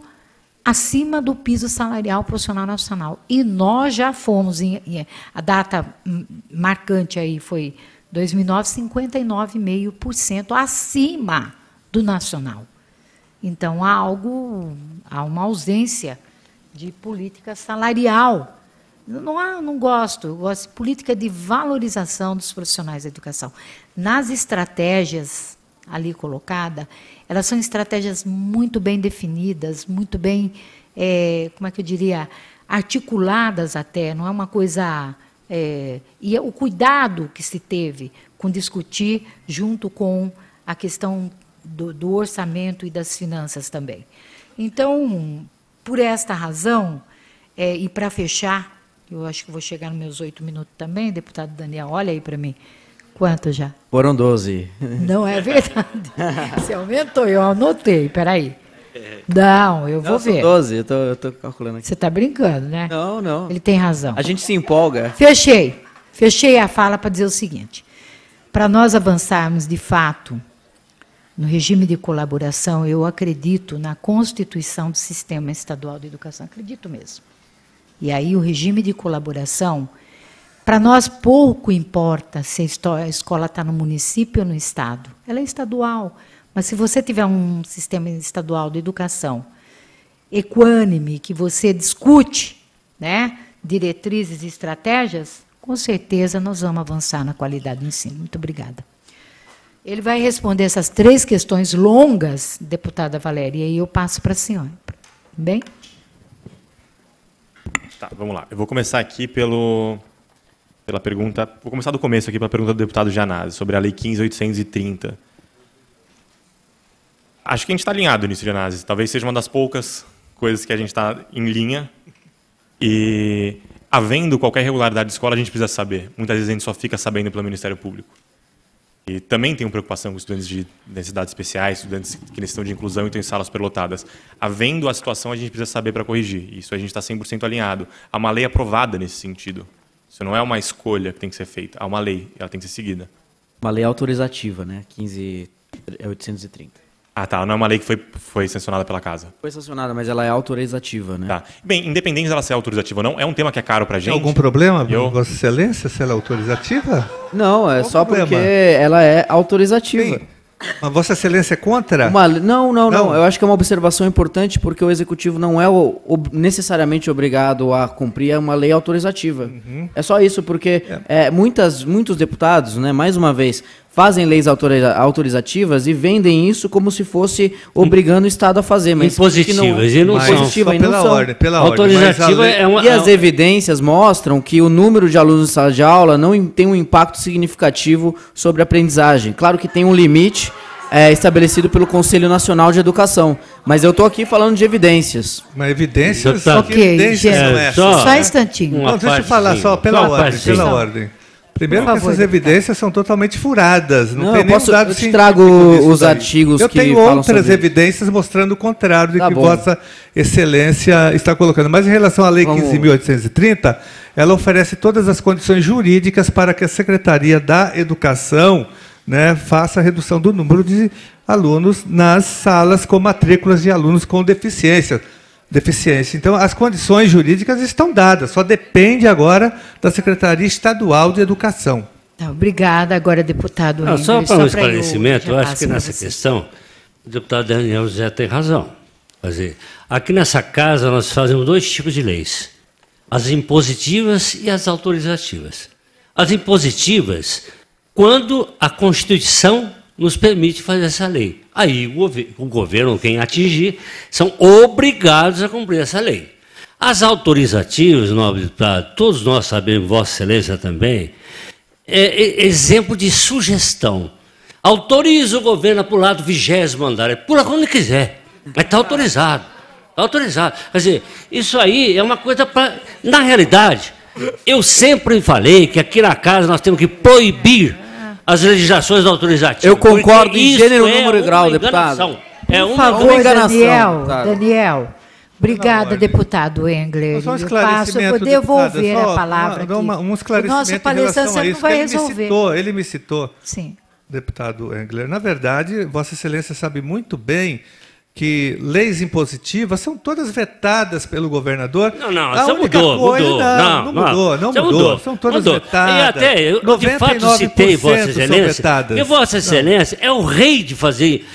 acima do piso salarial profissional nacional. E nós já fomos, em, em, a data marcante aí foi 2009, 59,5% acima do nacional. Então há algo, há uma ausência de política salarial. Não, há, não gosto, eu gosto de política de valorização dos profissionais da educação. Nas estratégias ali colocada, elas são estratégias muito bem definidas, muito bem, é, como é que eu diria, articuladas até, não é uma coisa. É, e é o cuidado que se teve com discutir junto com a questão do, do orçamento e das finanças também. Então, por esta razão, é, e para fechar, eu acho que vou chegar nos meus oito minutos também, deputado Daniel, olha aí para mim. Quanto já? Foram 12. Não é verdade. Você aumentou, eu anotei, peraí. Não, eu não, vou ver. 12, eu tô, eu tô calculando aqui. Você está brincando, né? Não, não. Ele tem razão. A gente se empolga. Fechei. Fechei a fala para dizer o seguinte: para nós avançarmos de fato no regime de colaboração, eu acredito na constituição do sistema estadual de educação, acredito mesmo. E aí o regime de colaboração para nós, pouco importa se a escola está no município ou no estado. Ela é estadual. Mas se você tiver um sistema estadual de educação equânime, que você discute né, diretrizes e estratégias, com certeza nós vamos avançar na qualidade do ensino. Muito obrigada. Ele vai responder essas três questões longas, deputada Valéria, e eu passo para a senhora. Bem? Tá, vamos lá. Eu vou começar aqui pelo, pela pergunta. Vou começar do começo aqui pela pergunta do deputado Janazzi sobre a Lei 15.830. Acho que a gente está alinhado nisso, Janazzi. Talvez seja uma das poucas coisas que a gente está em linha. E havendo qualquer irregularidade de escola, a gente precisa saber. Muitas vezes a gente só fica sabendo pelo Ministério Público. E também tenho preocupação com estudantes de necessidades especiais, estudantes que necessitam de inclusão e têm salas superlotadas. Havendo a situação, a gente precisa saber para corrigir. Isso a gente está 100% alinhado. Há uma lei aprovada nesse sentido. Isso não é uma escolha que tem que ser feita, há é uma lei, ela tem que ser seguida. Uma lei autorizativa, né? 15830. é Ah, tá. Não é uma lei que foi, foi sancionada pela casa. Foi sancionada, mas ela é autorizativa, né? Tá. Bem, independente se ela ser autorizativa ou não, é um tema que é caro pra gente. Tem algum problema, eu... Vossa Excelência, se ela é autorizativa? Não, é Qual só problema? porque ela é autorizativa. Mas Vossa Excelência é contra? Uma, não, não, não, não, Eu acho que é uma observação importante porque o executivo não é o, necessariamente obrigado a cumprir é uma lei autorizativa. Uhum. É só isso, porque é. É, muitas, muitos deputados, né, mais uma vez, fazem leis autoriza autorizativas e vendem isso como se fosse obrigando o Estado a fazer. Mas positivas, e não, mas, positiva, não pela são. Ordem, pela autorizativa ordem, lei... é uma, E as evidências mostram que o número de alunos em sala de aula não tem um impacto significativo sobre a aprendizagem. Claro que tem um limite é, estabelecido pelo Conselho Nacional de Educação. Mas eu estou aqui falando de evidências. Mas evidências? Tá. Ok, evidências é, assim, só, só né? um instantinho. Não, deixa eu falar só pela só ordem, pela ordem. Primeiro que essas evidências são totalmente furadas, não, não tem nenhum posso, dado eu trago os artigos daí. que Eu tenho outras evidências mostrando o contrário do tá que bom. vossa excelência está colocando. Mas em relação à lei 15830, ela oferece todas as condições jurídicas para que a Secretaria da Educação né, faça a redução do número de alunos nas salas com matrículas de alunos com deficiência deficiência. Então, as condições jurídicas estão dadas, só depende agora da Secretaria Estadual de Educação. Tá, obrigada. Agora, deputado. Não, ah, só para um esclarecimento, eu, eu acho que nessa você. questão, o deputado Daniel José tem razão. dizer, Aqui nessa casa nós fazemos dois tipos de leis: as impositivas e as autorizativas. As impositivas, quando a Constituição nos permite fazer essa lei. Aí o, governo, quem atingir, são obrigados a cumprir essa lei. As autorizativas, nobre deputado, todos nós sabemos, Vossa Excelência também, é, é exemplo de sugestão. Autoriza o governo a pular do vigésimo andar, é, pula quando quiser, mas está autorizado. Está autorizado. Quer dizer, isso aí é uma coisa para. Na realidade, eu sempre falei que aqui na casa nós temos que proibir as legislações autorizativas. Eu concordo em gênero, é número e grau, deputado. É Por favor, enganação. Daniel, deputado. Daniel. Obrigada, não, deputado Engler. Só um esclarecimento, eu passo, devolver deputada, é a palavra uma, uma, um esclarecimento Nossa, palestrante não vai ele resolver. Me citou, ele me citou, Sim. deputado Engler. Na verdade, Vossa Excelência sabe muito bem que leis impositivas são todas vetadas pelo governador. Não, não, a isso mudou, coisa, mudou. Não, não, não mudou, não, mudou, mudou. São todas mudou. vetadas. E até, eu de fato citei Vossa Excelência, e Vossa Excelência não. é o rei de fazer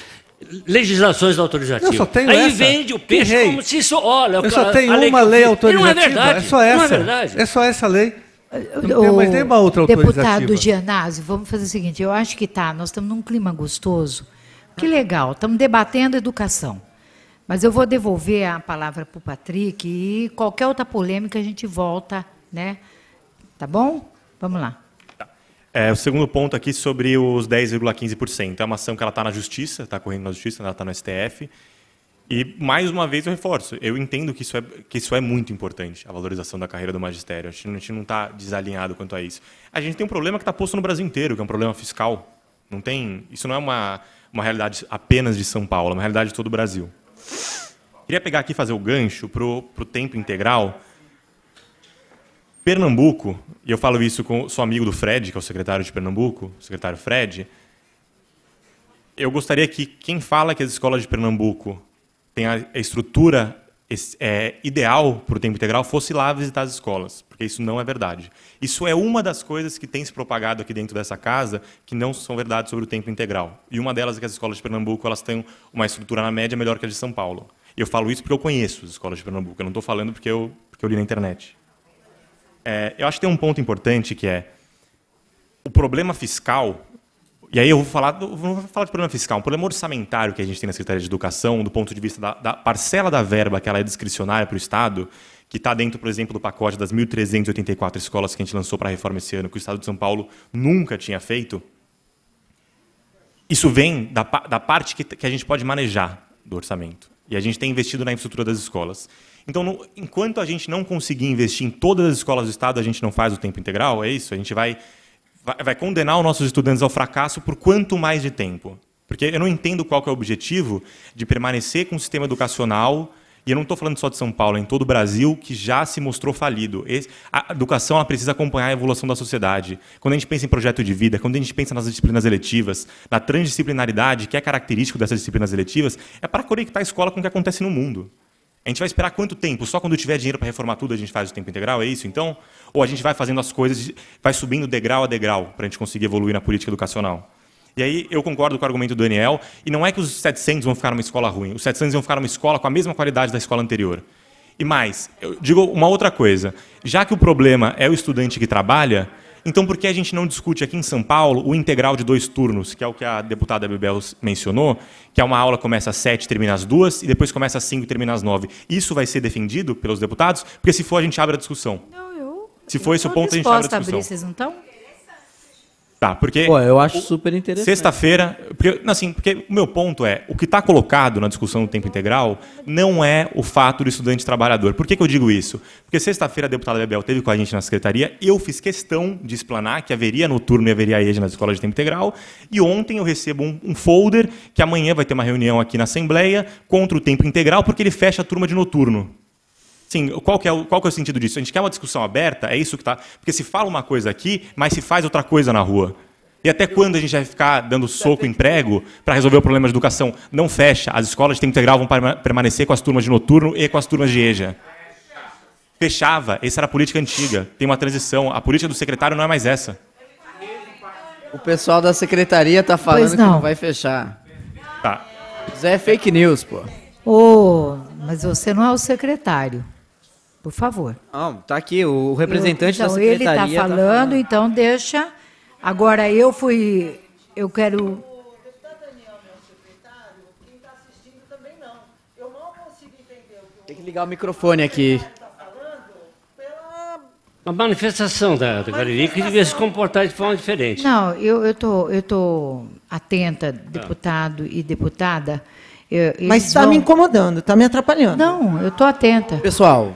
legislações autorizativas. Eu só tenho Aí essa. vende o peixe como se isso... Olha, eu só tenho lei uma lei autorizativa, não é, verdade, é só essa. Não é, verdade. é só essa lei. Não tem mais nenhuma outra deputado autorizativa. Deputado Gianazzi, vamos fazer o seguinte, eu acho que tá, nós estamos num clima gostoso que legal, estamos debatendo educação. Mas eu vou devolver a palavra para o Patrick e qualquer outra polêmica a gente volta, né? Tá bom? Vamos lá. Tá. É, o segundo ponto aqui sobre os 10,15%. É uma ação que ela está na justiça, está correndo na justiça, ela está no STF. E, mais uma vez, eu reforço, eu entendo que isso, é, que isso é muito importante, a valorização da carreira do magistério. A gente, não está desalinhado quanto a isso. A gente tem um problema que está posto no Brasil inteiro, que é um problema fiscal. Não tem, isso não é uma uma realidade apenas de São Paulo, uma realidade de todo o Brasil. Queria pegar aqui e fazer o gancho para o tempo integral. Pernambuco, e eu falo isso com o seu amigo do Fred, que é o secretário de Pernambuco, o secretário Fred. Eu gostaria que quem fala que as escolas de Pernambuco têm a estrutura é, ideal para o tempo integral fosse lá visitar as escolas, porque isso não é verdade. Isso é uma das coisas que tem se propagado aqui dentro dessa casa que não são verdade sobre o tempo integral. E uma delas é que as escolas de Pernambuco elas têm uma estrutura na média melhor que a de São Paulo. eu falo isso porque eu conheço as escolas de Pernambuco, eu não estou falando porque eu, porque eu li na internet. É, eu acho que tem um ponto importante que é o problema fiscal e aí eu vou falar, do, vou falar de problema fiscal, um problema orçamentário que a gente tem na Secretaria de Educação, do ponto de vista da, da parcela da verba que ela é discricionária para o Estado, que está dentro, por exemplo, do pacote das 1.384 escolas que a gente lançou para a reforma esse ano, que o Estado de São Paulo nunca tinha feito. Isso vem da, da parte que, que a gente pode manejar do orçamento. E a gente tem investido na infraestrutura das escolas. Então, no, enquanto a gente não conseguir investir em todas as escolas do Estado, a gente não faz o tempo integral, é isso? A gente vai vai condenar os nossos estudantes ao fracasso por quanto mais de tempo? Porque eu não entendo qual é o objetivo de permanecer com o sistema educacional, e eu não estou falando só de São Paulo, é em todo o Brasil, que já se mostrou falido. a educação precisa acompanhar a evolução da sociedade. Quando a gente pensa em projeto de vida, quando a gente pensa nas disciplinas eletivas, na transdisciplinaridade, que é característico dessas disciplinas eletivas, é para conectar a escola com o que acontece no mundo. A gente vai esperar quanto tempo? Só quando tiver dinheiro para reformar tudo a gente faz o tempo integral? É isso então? Ou a gente vai fazendo as coisas, vai subindo degrau a degrau para a gente conseguir evoluir na política educacional? E aí eu concordo com o argumento do Daniel, e não é que os 700 vão ficar numa escola ruim, os 700 vão ficar numa escola com a mesma qualidade da escola anterior. E mais, eu digo uma outra coisa: já que o problema é o estudante que trabalha, então, por que a gente não discute aqui em São Paulo o integral de dois turnos, que é o que a deputada Bebel mencionou, que é uma aula começa às sete, termina às duas, e depois começa às cinco e termina às nove? Isso vai ser defendido pelos deputados? Porque se for, a gente abre a discussão. Não, eu. Se for eu esse o ponto, a gente abre a discussão. Abrir, vocês não estão? Tá, porque. Pô, eu acho super interessante. Sexta-feira. Porque, assim, porque o meu ponto é: o que está colocado na discussão do tempo integral não é o fato do estudante trabalhador. Por que, que eu digo isso? Porque sexta-feira a deputada Bebel teve com a gente na secretaria, eu fiz questão de explanar que haveria noturno e haveria EJA na escola de tempo integral. E ontem eu recebo um, um folder que amanhã vai ter uma reunião aqui na Assembleia contra o tempo integral, porque ele fecha a turma de noturno. Sim, qual que, é o, qual que é o sentido disso? A gente quer uma discussão aberta, é isso que está. Porque se fala uma coisa aqui, mas se faz outra coisa na rua. E até quando a gente vai ficar dando soco em prego para resolver o problema de educação? Não fecha. As escolas de tempo integral vão permanecer com as turmas de noturno e com as turmas de EJA. Fechava. Essa era a política antiga. Tem uma transição. A política do secretário não é mais essa. O pessoal da secretaria está falando não. que não vai fechar. Tá. Zé, é fake news, pô. Ô, oh, mas você não é o secretário. Por favor. Não, está aqui o representante eu, então, da tá secretaria. Ele está falando, tá falando, então deixa. Agora eu fui, eu quero Tem que ligar o microfone aqui. uma manifestação da, da galeria que devia se comportar de forma diferente. Não, eu estou eu tô atenta, deputado ah. e deputada. Eu, Mas está vão... me incomodando, está me atrapalhando. Não, eu estou atenta. Pessoal,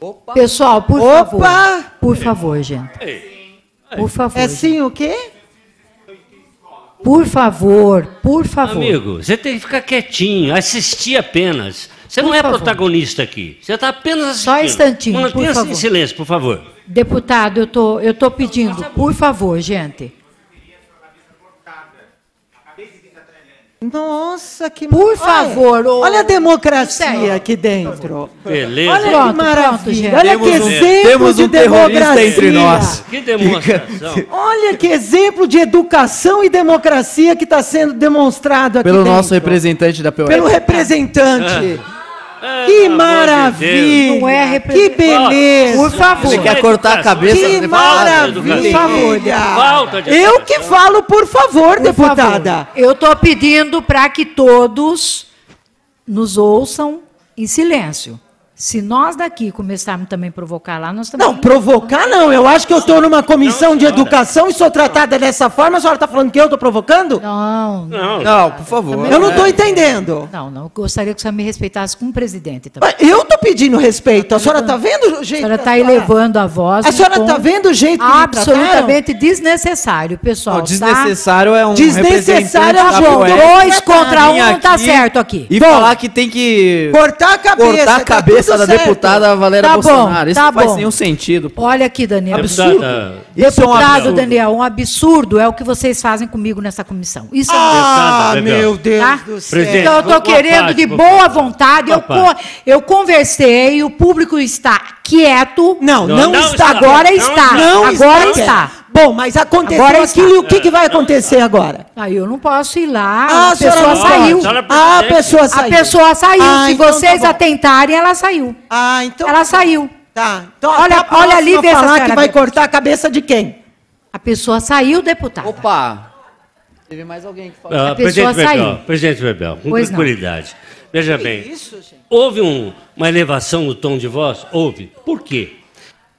Opa. Pessoal, por Opa. favor. Por favor, gente. Por favor. É sim o quê? Por favor, por favor. Amigo, você tem que ficar quietinho, assistir apenas. Você por não é favor. protagonista aqui. Você está apenas assistindo. Só um instantinho, Mantenha por favor. em silêncio, por favor. Deputado, eu tô, estou tô pedindo, por favor, gente. Nossa, que Por favor, olha, olha a democracia aqui dentro. Beleza. Olha pronto, que maravilha. Pronto, olha que um, exemplo temos de um democracia. entre nós. Que demonstração. olha que exemplo de educação e democracia que está sendo demonstrado aqui Pelo dentro. nosso representante da POE. Pelo representante. É, que maravilha! não é que beleza! Por favor! Você quer cortar a cabeça? Que maravilha! Falta de Eu que falo, por favor, por deputada. Favor. Eu estou pedindo para que todos nos ouçam em silêncio. Se nós daqui começarmos também a provocar lá, nós também. Não, provocar não. Eu acho que eu estou numa comissão não, de educação e sou tratada não. dessa forma. A senhora está falando que eu estou provocando? Não. Não, não por favor. Também eu não estou é. entendendo. Não, não. Eu gostaria que a senhora me respeitasse como presidente também. Mas eu estou pedindo respeito. A senhora está vendo o jeito. A senhora está elevando a voz. A senhora está vendo o jeito que Absolutamente desnecessário, pessoal. Não, tá? desnecessário tá? é um. Desnecessário é um jogo. Dois contra um não está certo aqui. E Bom, falar que tem que. Cortar a cabeça. Cortar a cabeça da certo. deputada Valéria tá Bolsonaro. Bom, isso tá não faz bom. nenhum sentido. Pô. Olha aqui, Daniel. Absurdo. Deputado, é um é absurdo. Daniel, um absurdo é o que vocês fazem comigo nessa comissão. Isso é ah, absurdo. meu Deus tá? do céu. Então, Presidente, então eu estou querendo parte, de boa vontade. Eu, eu conversei, o público está quieto. Não, não, não está. Agora está. agora está. está. Bom, mas aconteceu agora aquilo está. e o que, que vai acontecer agora? Aí eu não posso ir lá. Ah, a, é pessoa saiu. a ah, pessoa saiu. A pessoa saiu. Se então vocês tá atentarem, ela saiu. Ah, então. Ela tá saiu. Tá. Então, olha, olha ali dessa falar que vai cortar a cabeça de quem? A pessoa saiu, deputado. Opa. Teve mais alguém que falou. Ah, a pessoa presidente saiu. Bebel, presidente Bebel, com pois tranquilidade. Não. Veja que bem. Isso, houve um, uma elevação no tom de voz? Houve. Por quê?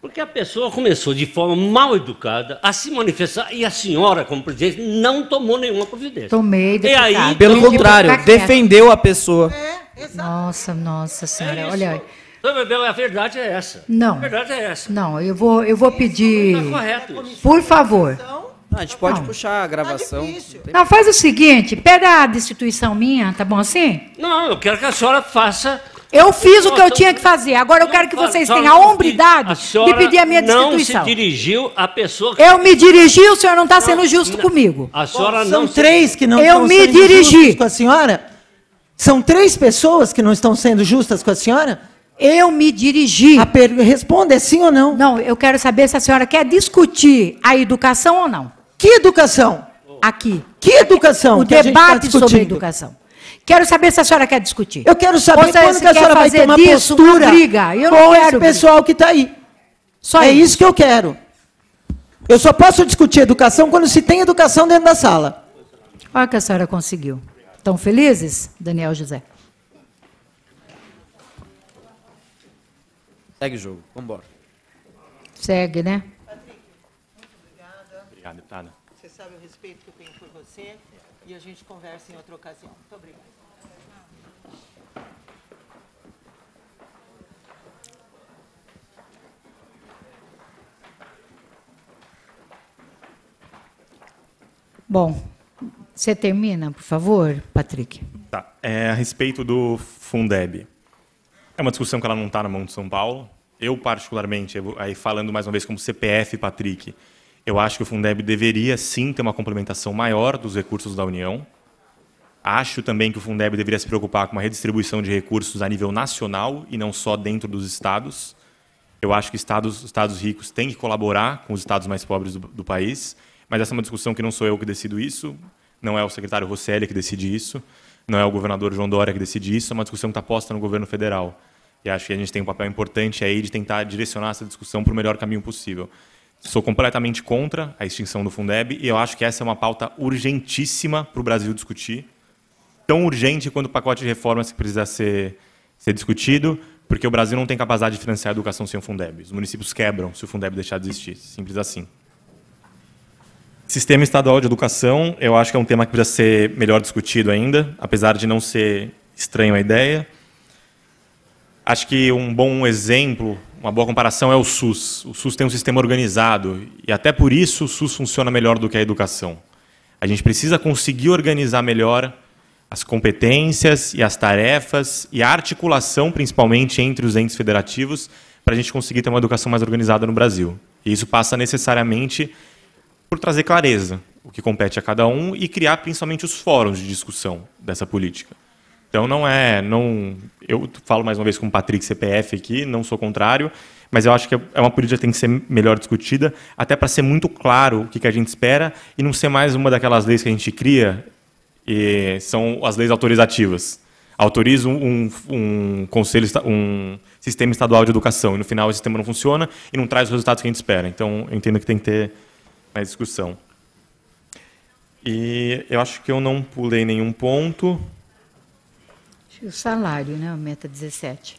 Porque a pessoa começou de forma mal educada a se manifestar e a senhora, como presidente, não tomou nenhuma providência. Tomei, deputado. E aí, pelo contrário, defendeu a pessoa. É, exato. Nossa, nossa é senhora, é olha. Não, a verdade é essa. Não. A verdade é essa. Não, eu vou, eu vou isso pedir. Tá correto. Isso. Por favor. Não, a gente pode não. puxar a gravação. Tá não, faz o seguinte, pega a destituição minha, tá bom assim? Não, eu quero que a senhora faça eu fiz o que eu tinha que fazer. Agora eu quero que vocês tenham a hombridade de pedir a minha destituição. Não se dirigiu a pessoa. Eu me dirigi, o senhor não está sendo justo comigo. A senhora São não três que não eu estão me sendo dirigi. com a senhora? São três pessoas que não estão sendo justas com a senhora? Eu me dirigi. A per... Responda, é sim ou não? Não, eu quero saber se a senhora quer discutir a educação ou não. Que educação? Aqui. Que educação? O que tá debate tá sobre a educação. Quero saber se a senhora quer discutir. Eu quero saber quando que a senhora vai ter uma disso, postura uma briga. Eu com é esse pessoal briga. que está aí. Só é isso. isso que eu quero. Eu só posso discutir educação quando se tem educação dentro da sala. Olha o que a senhora conseguiu. Estão felizes, Daniel José? Segue o jogo, vamos embora. Segue, né? Patrick, muito obrigada. Obrigado, deputada. Você sabe o respeito que eu tenho por você e a gente conversa em outra ocasião. Muito obrigada. Bom, você termina, por favor, Patrick. Tá. É, a respeito do Fundeb. É uma discussão que ela não está na mão de São Paulo. Eu, particularmente, eu, aí falando mais uma vez como CPF, Patrick, eu acho que o Fundeb deveria sim ter uma complementação maior dos recursos da União. Acho também que o Fundeb deveria se preocupar com uma redistribuição de recursos a nível nacional e não só dentro dos estados. Eu acho que estados, estados ricos têm que colaborar com os estados mais pobres do, do país. Mas essa é uma discussão que não sou eu que decido isso, não é o secretário Rosselli que decide isso, não é o governador João Dória que decide isso, é uma discussão que está posta no governo federal. E acho que a gente tem um papel importante aí de tentar direcionar essa discussão para o melhor caminho possível. Sou completamente contra a extinção do Fundeb e eu acho que essa é uma pauta urgentíssima para o Brasil discutir. Tão urgente quanto o pacote de reformas que precisa ser, ser discutido, porque o Brasil não tem capacidade de financiar a educação sem o Fundeb. Os municípios quebram se o Fundeb deixar de existir. Simples assim. Sistema estadual de educação, eu acho que é um tema que precisa ser melhor discutido ainda, apesar de não ser estranho a ideia. Acho que um bom exemplo, uma boa comparação é o SUS. O SUS tem um sistema organizado e até por isso o SUS funciona melhor do que a educação. A gente precisa conseguir organizar melhor as competências e as tarefas e a articulação, principalmente entre os entes federativos, para a gente conseguir ter uma educação mais organizada no Brasil. E isso passa necessariamente por trazer clareza o que compete a cada um e criar principalmente os fóruns de discussão dessa política. Então não é, não, eu falo mais uma vez com o Patrick CPF aqui, não sou contrário, mas eu acho que é uma política que tem que ser melhor discutida, até para ser muito claro o que, que a gente espera e não ser mais uma daquelas leis que a gente cria e são as leis autorizativas. Autoriza um, um, conselho, um sistema estadual de educação e no final o sistema não funciona e não traz os resultados que a gente espera. Então eu entendo que tem que ter na discussão. E eu acho que eu não pulei nenhum ponto. O salário, né? meta 17.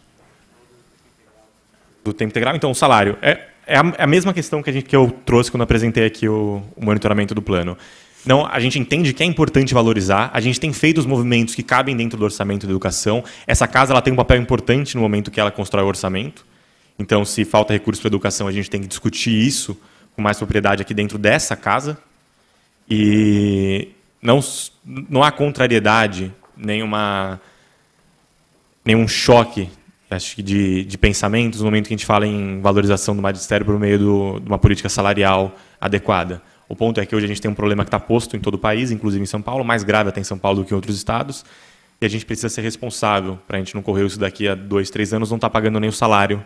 Do tempo integral? Então, o salário. É, é, a, é a mesma questão que, a gente, que eu trouxe quando apresentei aqui o, o monitoramento do plano. Não, a gente entende que é importante valorizar, a gente tem feito os movimentos que cabem dentro do orçamento da educação. Essa casa ela tem um papel importante no momento que ela constrói o orçamento. Então, se falta recurso para a educação, a gente tem que discutir isso com mais propriedade aqui dentro dessa casa. E não, não há contrariedade, nenhuma, nenhum choque acho que de, de pensamentos no momento que a gente fala em valorização do magistério por meio do, de uma política salarial adequada. O ponto é que hoje a gente tem um problema que está posto em todo o país, inclusive em São Paulo, mais grave até em São Paulo do que em outros estados, e a gente precisa ser responsável para a gente não correr isso daqui a dois, três anos, não estar tá pagando nem o salário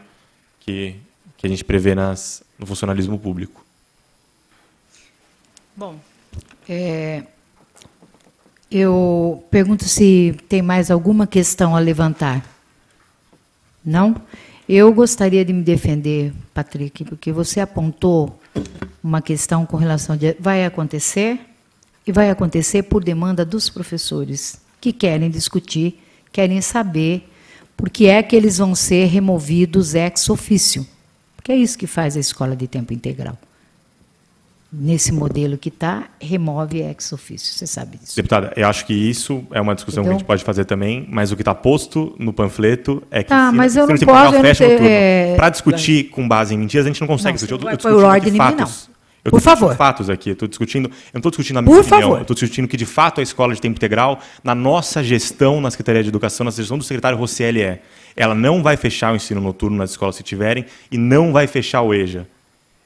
que, que a gente prevê nas, no funcionalismo público? Bom, é, eu pergunto se tem mais alguma questão a levantar. Não? Eu gostaria de me defender, Patrick, porque você apontou uma questão com relação de vai acontecer e vai acontecer por demanda dos professores que querem discutir, querem saber por que é que eles vão ser removidos ex ofício. Porque é isso que faz a escola de tempo integral. Nesse modelo que está, remove ex officio você sabe disso. Deputada, eu acho que isso é uma discussão então, que a então gente pode fazer também, mas o que está posto no panfleto é que tá, se, mas se eu não posso, pagar, fecha o turno. É... Para discutir com base em mentiras, a gente não consegue não, discutir. Eu, eu discuti de fatos. não. Eu Por favor. fatos aqui, estou discutindo, eu não estou discutindo a minha Por opinião, favor. eu estou discutindo que de fato a escola de tempo integral, na nossa gestão na Secretaria de Educação, na gestão do secretário Rossi é, ela não vai fechar o ensino noturno nas escolas que tiverem e não vai fechar o EJA.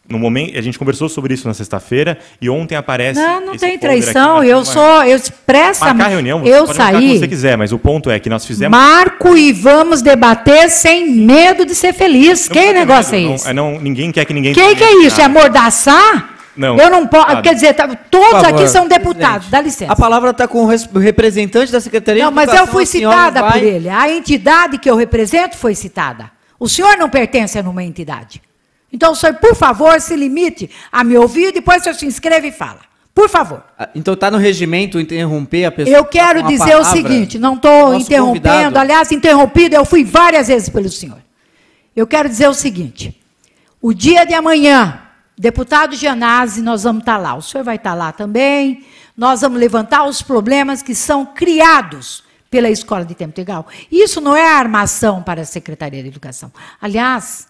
No momento, a gente conversou sobre isso na sexta-feira e ontem aparece. Não, não tem traição. Aqui, eu sou, eu expressa. Marcar a reunião, eu saí. você quiser, mas o ponto é que nós fizemos. Marco e vamos debater sem medo de ser feliz. Não, que negócio medo, é isso? Não, é, não, ninguém quer que ninguém. Que que é isso? É amordaçar? Não. Eu não posso. Claro. Quer dizer, tá, todos aqui são deputados. Presidente, dá licença. A palavra está com o representante da Secretaria não, de Não, mas eu fui citada vai... por ele. A entidade que eu represento foi citada. O senhor não pertence a nenhuma entidade. Então, senhor, por favor, se limite a me ouvir, depois o senhor se inscreve e fala. Por favor. Ah, então está no regimento interromper a pessoa. Eu quero dizer palavra. o seguinte, não estou interrompendo, convidado. aliás, interrompido, eu fui várias vezes pelo senhor. Eu quero dizer o seguinte: o dia de amanhã, deputado Gianazzi, nós vamos estar tá lá. O senhor vai estar tá lá também. Nós vamos levantar os problemas que são criados pela escola de tempo integral. Isso não é armação para a Secretaria de Educação. Aliás,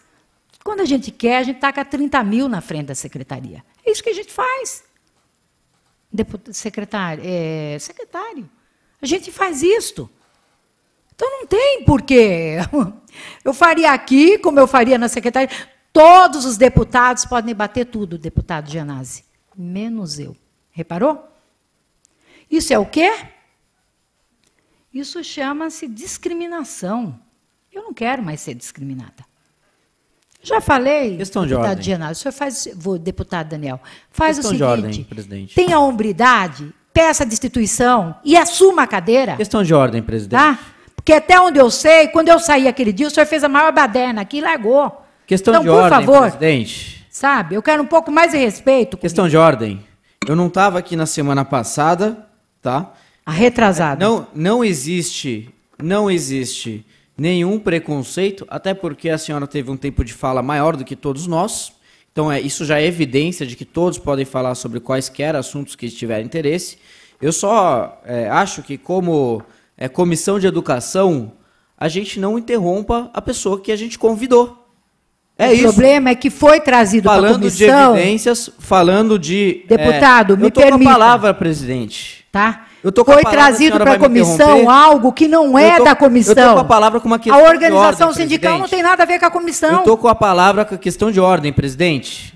quando a gente quer, a gente tá taca 30 mil na frente da secretaria. É isso que a gente faz. Deputado, secretário, é, secretário, a gente faz isto. Então não tem porquê. Eu faria aqui, como eu faria na secretaria. Todos os deputados podem bater tudo, deputado Genasi, menos eu. Reparou? Isso é o quê? Isso chama-se discriminação. Eu não quero mais ser discriminada. Já falei, questão de deputado Genaro, o senhor faz, vou, deputado Daniel, faz questão o seguinte, ordem, presidente. tenha hombridade, peça a destituição e assuma a cadeira. Questão de ordem, presidente. Tá? Porque até onde eu sei, quando eu saí aquele dia, o senhor fez a maior baderna aqui e largou. Questão então, de por ordem, favor, presidente. Sabe, eu quero um pouco mais de respeito. Questão de ordem. Eu não estava aqui na semana passada, tá? A retrasada. Não, não existe, não existe nenhum preconceito, até porque a senhora teve um tempo de fala maior do que todos nós. Então, é, isso já é evidência de que todos podem falar sobre quaisquer assuntos que tiverem interesse. Eu só é, acho que, como é, comissão de educação, a gente não interrompa a pessoa que a gente convidou. É o isso. problema é que foi trazido falando para a comissão... Falando de evidências, falando de... É, Deputado, é, me permita. Eu estou com a palavra, presidente. Tá? Foi trazido para a comissão algo que não é tô, da comissão. Eu estou com a palavra com uma questão. A organização ordem, sindical presidente. não tem nada a ver com a comissão. Eu estou com a palavra com a questão de ordem, presidente.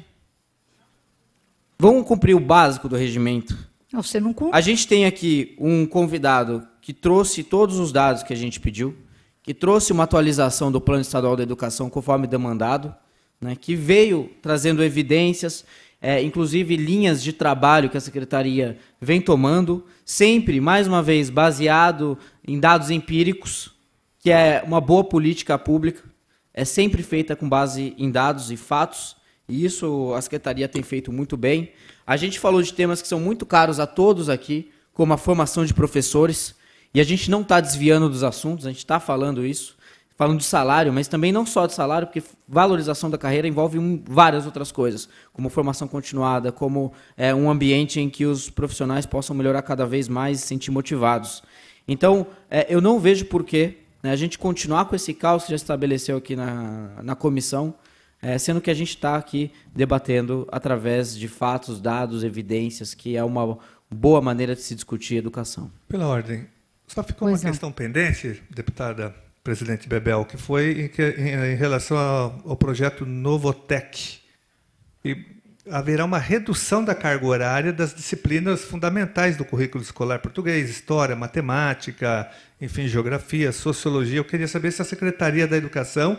Vamos cumprir o básico do regimento. você não cumpre. A gente tem aqui um convidado que trouxe todos os dados que a gente pediu, que trouxe uma atualização do Plano Estadual da Educação conforme demandado, né, que veio trazendo evidências é, inclusive linhas de trabalho que a secretaria vem tomando, sempre, mais uma vez, baseado em dados empíricos, que é uma boa política pública, é sempre feita com base em dados e fatos, e isso a secretaria tem feito muito bem. A gente falou de temas que são muito caros a todos aqui, como a formação de professores, e a gente não está desviando dos assuntos, a gente está falando isso falando de salário, mas também não só de salário, porque valorização da carreira envolve um, várias outras coisas, como formação continuada, como é, um ambiente em que os profissionais possam melhorar cada vez mais e se sentir motivados. Então, é, eu não vejo porquê né, a gente continuar com esse caos que já estabeleceu aqui na, na comissão, é, sendo que a gente está aqui debatendo através de fatos, dados, evidências, que é uma boa maneira de se discutir educação. Pela ordem, só ficou pois uma questão pendente, deputada presidente Bebel, que foi em, em, em relação ao, ao projeto Novotec. E haverá uma redução da carga horária das disciplinas fundamentais do currículo escolar português, história, matemática, enfim, geografia, sociologia. Eu queria saber se a Secretaria da Educação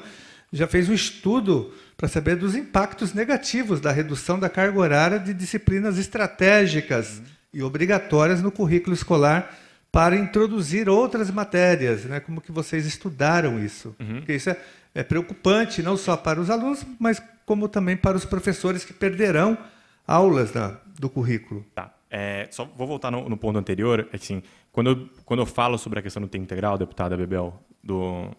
já fez um estudo para saber dos impactos negativos da redução da carga horária de disciplinas estratégicas e obrigatórias no currículo escolar para introduzir outras matérias, né? Como que vocês estudaram isso? Uhum. Porque isso é, é, preocupante não só para os alunos, mas como também para os professores que perderão aulas da, do currículo. Tá. É, só vou voltar no, no, ponto anterior, é que assim, quando eu, quando eu falo sobre a questão do tempo integral, deputada Bebel, do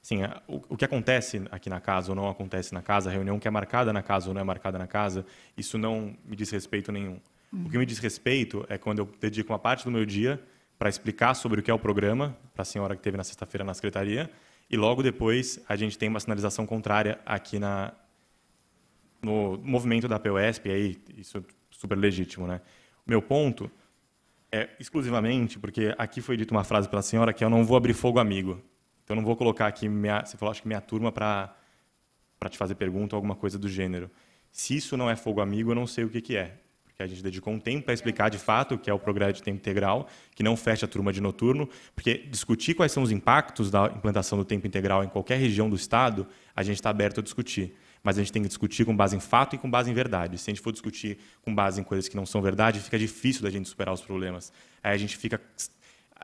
Sim, o, o, que acontece aqui na casa ou não acontece na casa, a reunião que é marcada na casa ou não é marcada na casa, isso não me diz respeito nenhum. Uhum. O que me diz respeito é quando eu dedico uma parte do meu dia para explicar sobre o que é o programa para a senhora que teve na sexta-feira na secretaria. E logo depois a gente tem uma sinalização contrária aqui na no movimento da POSP, aí isso é super legítimo, né? O meu ponto é exclusivamente porque aqui foi dita uma frase pela senhora que é, eu não vou abrir fogo amigo. Então não vou colocar aqui minha, você falou acho que minha turma para para te fazer pergunta ou alguma coisa do gênero. Se isso não é fogo amigo, eu não sei o que que é porque a gente dedicou um tempo para explicar de fato o que é o programa de tempo integral, que não fecha a turma de noturno, porque discutir quais são os impactos da implantação do tempo integral em qualquer região do Estado, a gente está aberto a discutir. Mas a gente tem que discutir com base em fato e com base em verdade. Se a gente for discutir com base em coisas que não são verdade, fica difícil da gente superar os problemas. Aí a gente fica.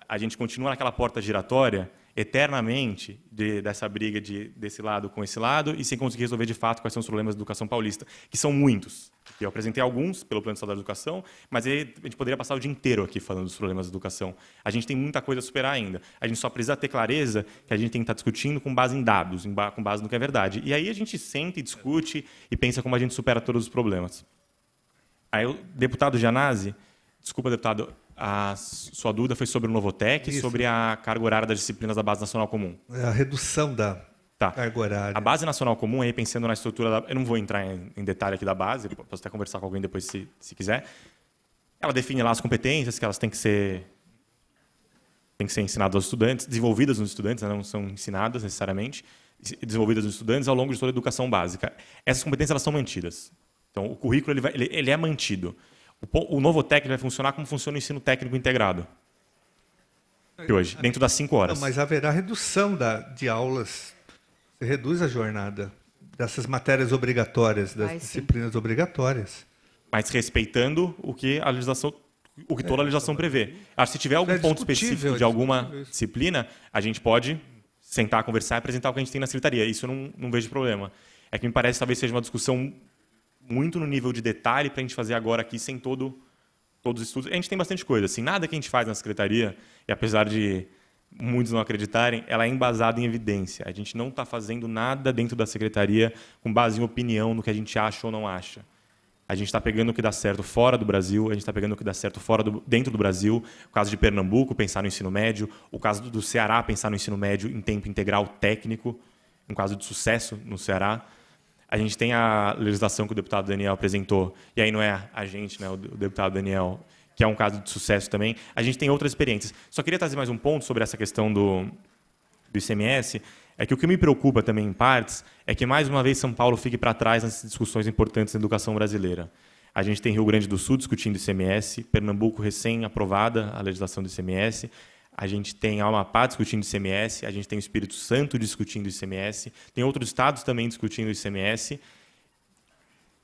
A gente continua naquela porta giratória eternamente de, dessa briga de, desse lado com esse lado e sem conseguir resolver de fato quais são os problemas da educação paulista, que são muitos. Eu apresentei alguns pelo Plano de Saúde da Educação, mas a gente poderia passar o dia inteiro aqui falando dos problemas da educação. A gente tem muita coisa a superar ainda. A gente só precisa ter clareza que a gente tem que estar discutindo com base em dados, com base no que é verdade. E aí a gente senta e discute e pensa como a gente supera todos os problemas. Aí o deputado Janazzi, desculpa, deputado, a sua dúvida foi sobre o Novotec, Isso. sobre a carga horária das disciplinas da Base Nacional Comum. É a redução da tá. carga horária. A Base Nacional Comum, aí pensando na estrutura, da, eu não vou entrar em, em, detalhe aqui da base, posso até conversar com alguém depois se, se quiser. Ela define lá as competências que elas têm que ser têm que ser ensinadas aos estudantes, desenvolvidas nos estudantes, né, não são ensinadas necessariamente, desenvolvidas nos estudantes ao longo de toda a educação básica. Essas competências elas são mantidas. Então, o currículo ele, vai, ele, ele é mantido. O, novo técnico vai funcionar como funciona o ensino técnico integrado de hoje, é, dentro das cinco horas. Não, mas haverá redução da, de aulas, Você reduz a jornada dessas matérias obrigatórias, das disciplinas sim. obrigatórias. Mas respeitando o que a legislação o que toda a é. legislação prevê. Acho que se tiver algum é ponto específico de alguma é disciplina, a gente pode sentar, conversar e apresentar o que a gente tem na secretaria. Isso eu não, não vejo problema. É que me parece que talvez seja uma discussão muito no nível de detalhe para a gente fazer agora aqui sem todo todos os estudos. A gente tem bastante coisa, assim, nada que a gente faz na secretaria, e apesar de muitos não acreditarem, ela é embasada em evidência. A gente não está fazendo nada dentro da secretaria com base em opinião no que a gente acha ou não acha. A gente está pegando o que dá certo fora do Brasil, a gente está pegando o que dá certo fora do, dentro do Brasil. O caso de Pernambuco, pensar no ensino médio. O caso do Ceará, pensar no ensino médio em tempo integral técnico. Um caso de sucesso no Ceará a gente tem a legislação que o deputado Daniel apresentou, e aí não é a gente, né, o deputado Daniel, que é um caso de sucesso também. A gente tem outras experiências. Só queria trazer mais um ponto sobre essa questão do, do ICMS. É que o que me preocupa também, em partes, é que, mais uma vez, São Paulo fique para trás nas discussões importantes da educação brasileira. A gente tem Rio Grande do Sul discutindo ICMS, Pernambuco recém-aprovada a legislação do ICMS, a gente tem Amapá discutindo ICMS, a gente tem o Espírito Santo discutindo ICMS, tem outros estados também discutindo ICMS.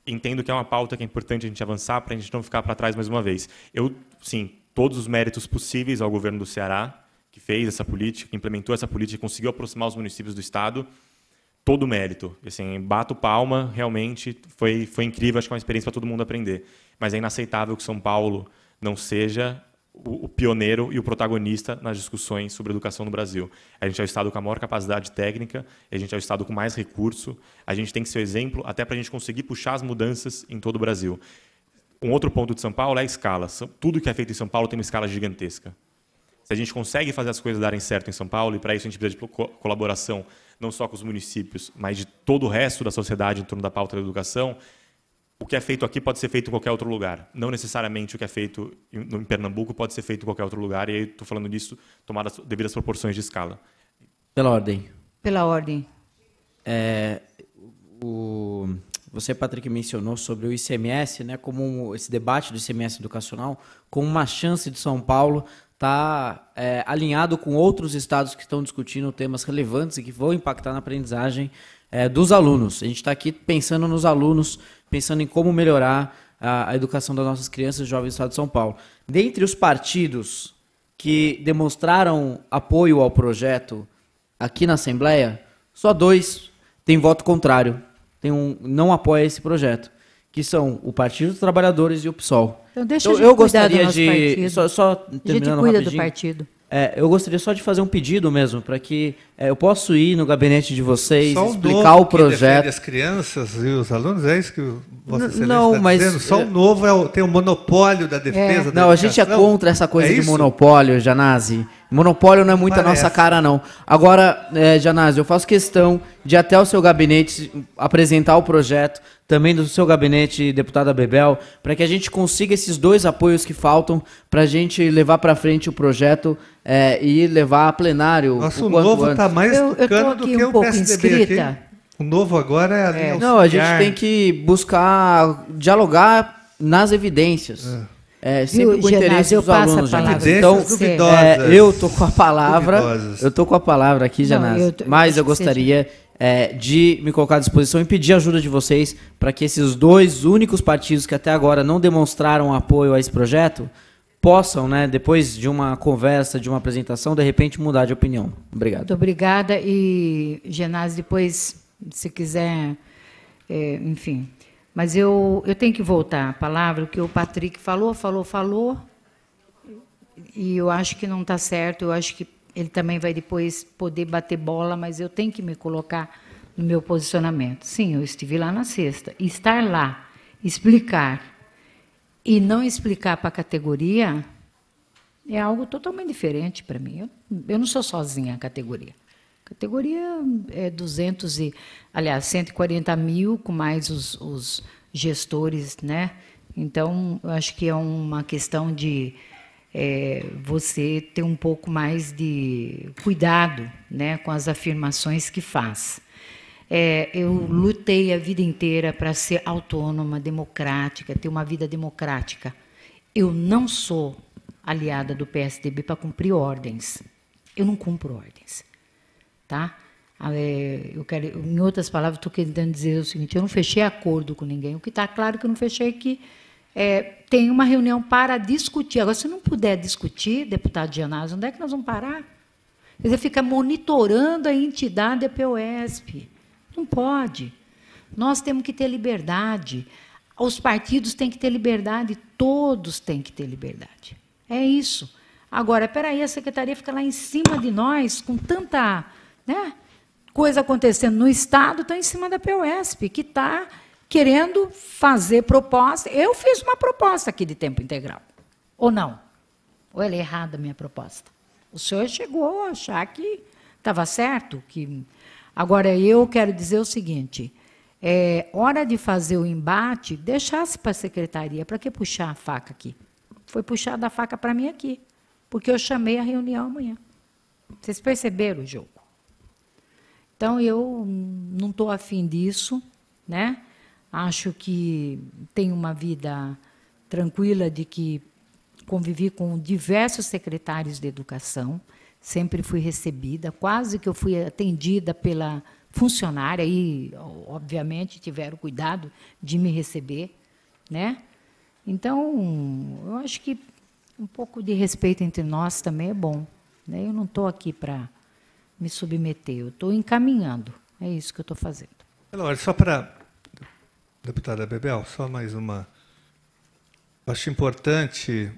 Entendo que é uma pauta que é importante a gente avançar para a gente não ficar para trás mais uma vez. Eu, sim, todos os méritos possíveis ao governo do Ceará, que fez essa política, implementou essa política, conseguiu aproximar os municípios do estado, todo o mérito. Assim, bato palma, realmente foi, foi incrível, acho que é uma experiência para todo mundo aprender. Mas é inaceitável que São Paulo não seja o, o pioneiro e o protagonista nas discussões sobre educação no Brasil. A gente é o Estado com a maior capacidade técnica, a gente é o Estado com mais recurso, a gente tem que ser o exemplo até para a gente conseguir puxar as mudanças em todo o Brasil. Um outro ponto de São Paulo é a escala. Tudo que é feito em São Paulo tem uma escala gigantesca. Se a gente consegue fazer as coisas darem certo em São Paulo, e para isso a gente precisa de colaboração não só com os municípios, mas de todo o resto da sociedade em torno da pauta da educação, o que é feito aqui pode ser feito em qualquer outro lugar. Não necessariamente o que é feito em, Pernambuco pode ser feito em qualquer outro lugar. E aí estou falando disso tomadas devidas proporções de escala. Pela ordem. Pela ordem. É, o, você, Patrick, mencionou sobre o ICMS, né, como esse debate do ICMS educacional, como uma chance de São Paulo tá é, alinhado com outros estados que estão discutindo temas relevantes e que vão impactar na aprendizagem é, dos alunos. A gente está aqui pensando nos alunos pensando em como melhorar a, a educação das nossas crianças e jovens do Estado de São Paulo. Dentre os partidos que demonstraram apoio ao projeto aqui na Assembleia, só dois têm voto contrário, têm um, não apoia esse projeto, que são o Partido dos Trabalhadores e o PSOL. Então, deixa então, eu gostaria de. Partido. Só, só terminando a gente cuida rapidinho. do partido. É, eu gostaria só de fazer um pedido mesmo, para que é, eu possa ir no gabinete de vocês, só explicar o projeto. Que as crianças e os alunos, é isso que você está dizendo? Só é o novo é tem o um monopólio da defesa. É. Da não, educação. a gente é contra essa coisa é de monopólio, Janazzi. Monopólio não é muito Parece. a nossa cara, não. Agora, é, eu faço questão de até o seu gabinete apresentar o projeto, também do seu gabinete, deputada Bebel, para que a gente consiga esses dois apoios que faltam para a gente levar para frente o projeto é, e levar a plenário. Nosso novo está mais eu, do que um o pouco PSDB inscrita. Aqui. O novo agora é a é. Não, a gente tem que buscar dialogar nas evidências. É é, sempre o com interesse dos alunos. A Então, é, eu tô com a palavra. Duvidosas. Eu tô com a palavra aqui, Janás. Mas eu gostaria é, de me colocar à disposição e pedir a ajuda de vocês para que esses dois únicos partidos que até agora não demonstraram apoio a esse projeto possam, né, depois de uma conversa, de uma apresentação, de repente mudar de opinião. Obrigado. Muito obrigada e Genásio, depois, se quiser, é, enfim, mas eu, eu tenho que voltar à palavra, o que o Patrick falou, falou, falou, e eu acho que não está certo, eu acho que ele também vai depois poder bater bola, mas eu tenho que me colocar no meu posicionamento. Sim, eu estive lá na sexta. Estar lá, explicar e não explicar para a categoria é algo totalmente diferente para mim. Eu, eu não sou sozinha a categoria. Categoria é 200 e, aliás, 140 mil, com mais os, os gestores, né? Então, eu acho que é uma questão de é, você ter um pouco mais de cuidado né, com as afirmações que faz. É, eu lutei a vida inteira para ser autônoma, democrática, ter uma vida democrática. Eu não sou aliada do PSDB para cumprir ordens. Eu não cumpro ordens tá? Ah, é, eu quero, em outras palavras, estou querendo dizer o seguinte: eu não fechei acordo com ninguém. O que está claro que eu não fechei é que é, tem uma reunião para discutir. Agora, se não puder discutir, deputado Gianazzo, onde é que nós vamos parar? Você fica monitorando a entidade da Não pode. Nós temos que ter liberdade. Os partidos têm que ter liberdade, todos têm que ter liberdade. É isso. Agora, espera aí, a secretaria fica lá em cima de nós com tanta né, coisa acontecendo no Estado, está em cima da POSP, que está querendo fazer proposta. Eu fiz uma proposta aqui de tempo integral, ou não? Ou ela é errada a minha proposta? O senhor chegou a achar que estava certo, que agora eu quero dizer o seguinte: é hora de fazer o embate, deixasse para a secretaria, para que puxar a faca aqui? Foi puxar da faca para mim aqui, porque eu chamei a reunião amanhã. Vocês perceberam o jogo? Então eu não estou afim disso, né? Acho que tenho uma vida tranquila de que convivi com diversos secretários de educação, sempre fui recebida, quase que eu fui atendida pela funcionária e obviamente tiveram cuidado de me receber, né? Então, eu acho que um pouco de respeito entre nós também é bom, né? Eu não estou aqui para me submeter. Eu estou encaminhando. É isso que eu estou fazendo. Laura, só para. Deputada Bebel, só mais uma. Eu acho importante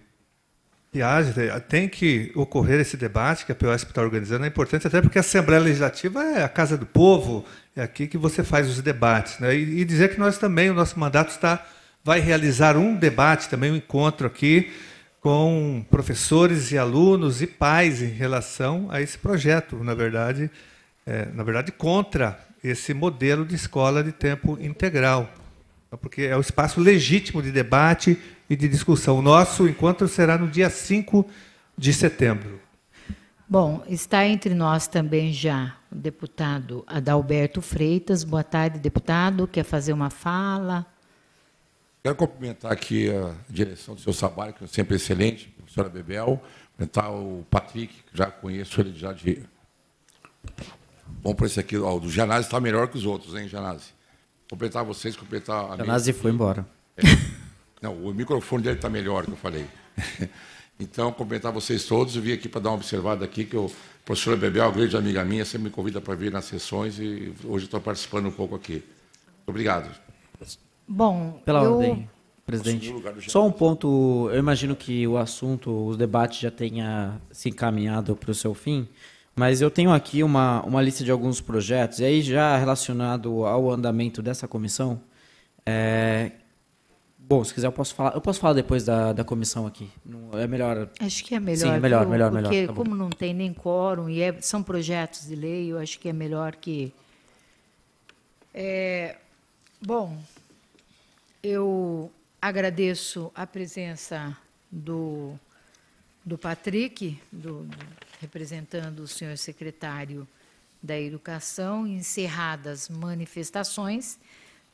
que haja, tem que ocorrer esse debate que a POSP está organizando, é importante até porque a Assembleia Legislativa é a casa do povo, é aqui que você faz os debates. Né? E, e dizer que nós também, o nosso mandato está vai realizar um debate também, um encontro aqui, com professores e alunos e pais em relação a esse projeto, na verdade, é, na verdade contra esse modelo de escola de tempo integral, porque é o espaço legítimo de debate e de discussão. O nosso encontro será no dia 5 de setembro. Bom, está entre nós também já o deputado Adalberto Freitas. Boa tarde, deputado. Quer fazer uma fala? Quero cumprimentar aqui a direção do seu trabalho, que é sempre excelente, a professora Bebel, cumprimentar o Patrick, que já conheço ele já de. Bom, para esse aqui, ó, o do Janazzi está melhor que os outros, hein, Janazzi? Completar vocês, completar a Janazzi minha... foi embora. É. Não, o microfone dele está melhor, que eu falei. Então, cumprimentar vocês todos. Eu vim aqui para dar uma observada aqui, que o professor Bebel, uma grande amiga minha, sempre me convida para vir nas sessões e hoje estou participando um pouco aqui. Obrigado. Bom, pela eu... ordem, presidente. Só um ponto, eu imagino que o assunto, o debate já tenha se encaminhado para o seu fim, mas eu tenho aqui uma, uma lista de alguns projetos, e aí já relacionado ao andamento dessa comissão, é... Bom, se quiser eu posso falar. Eu posso falar depois da, da comissão aqui. é melhor. Acho que é melhor. Sim, melhor, melhor, melhor. Porque tá como não tem nem quórum e é, são projetos de lei, eu acho que é melhor que. É, bom, eu agradeço a presença do, do Patrick, do, do, representando o senhor secretário da Educação. Encerradas manifestações,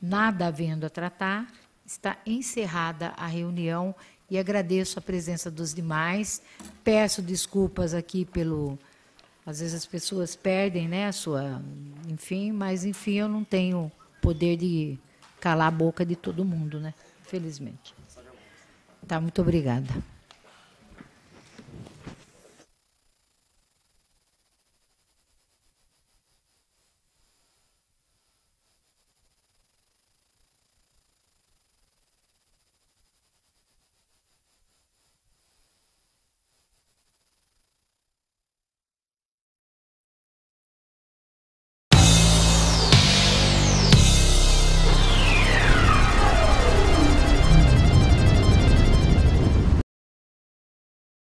nada havendo a tratar, está encerrada a reunião e agradeço a presença dos demais. Peço desculpas aqui pelo. Às vezes as pessoas perdem, né, a sua. Enfim, mas enfim, eu não tenho poder de calar a boca de todo mundo, né? Felizmente. Tá, muito obrigada.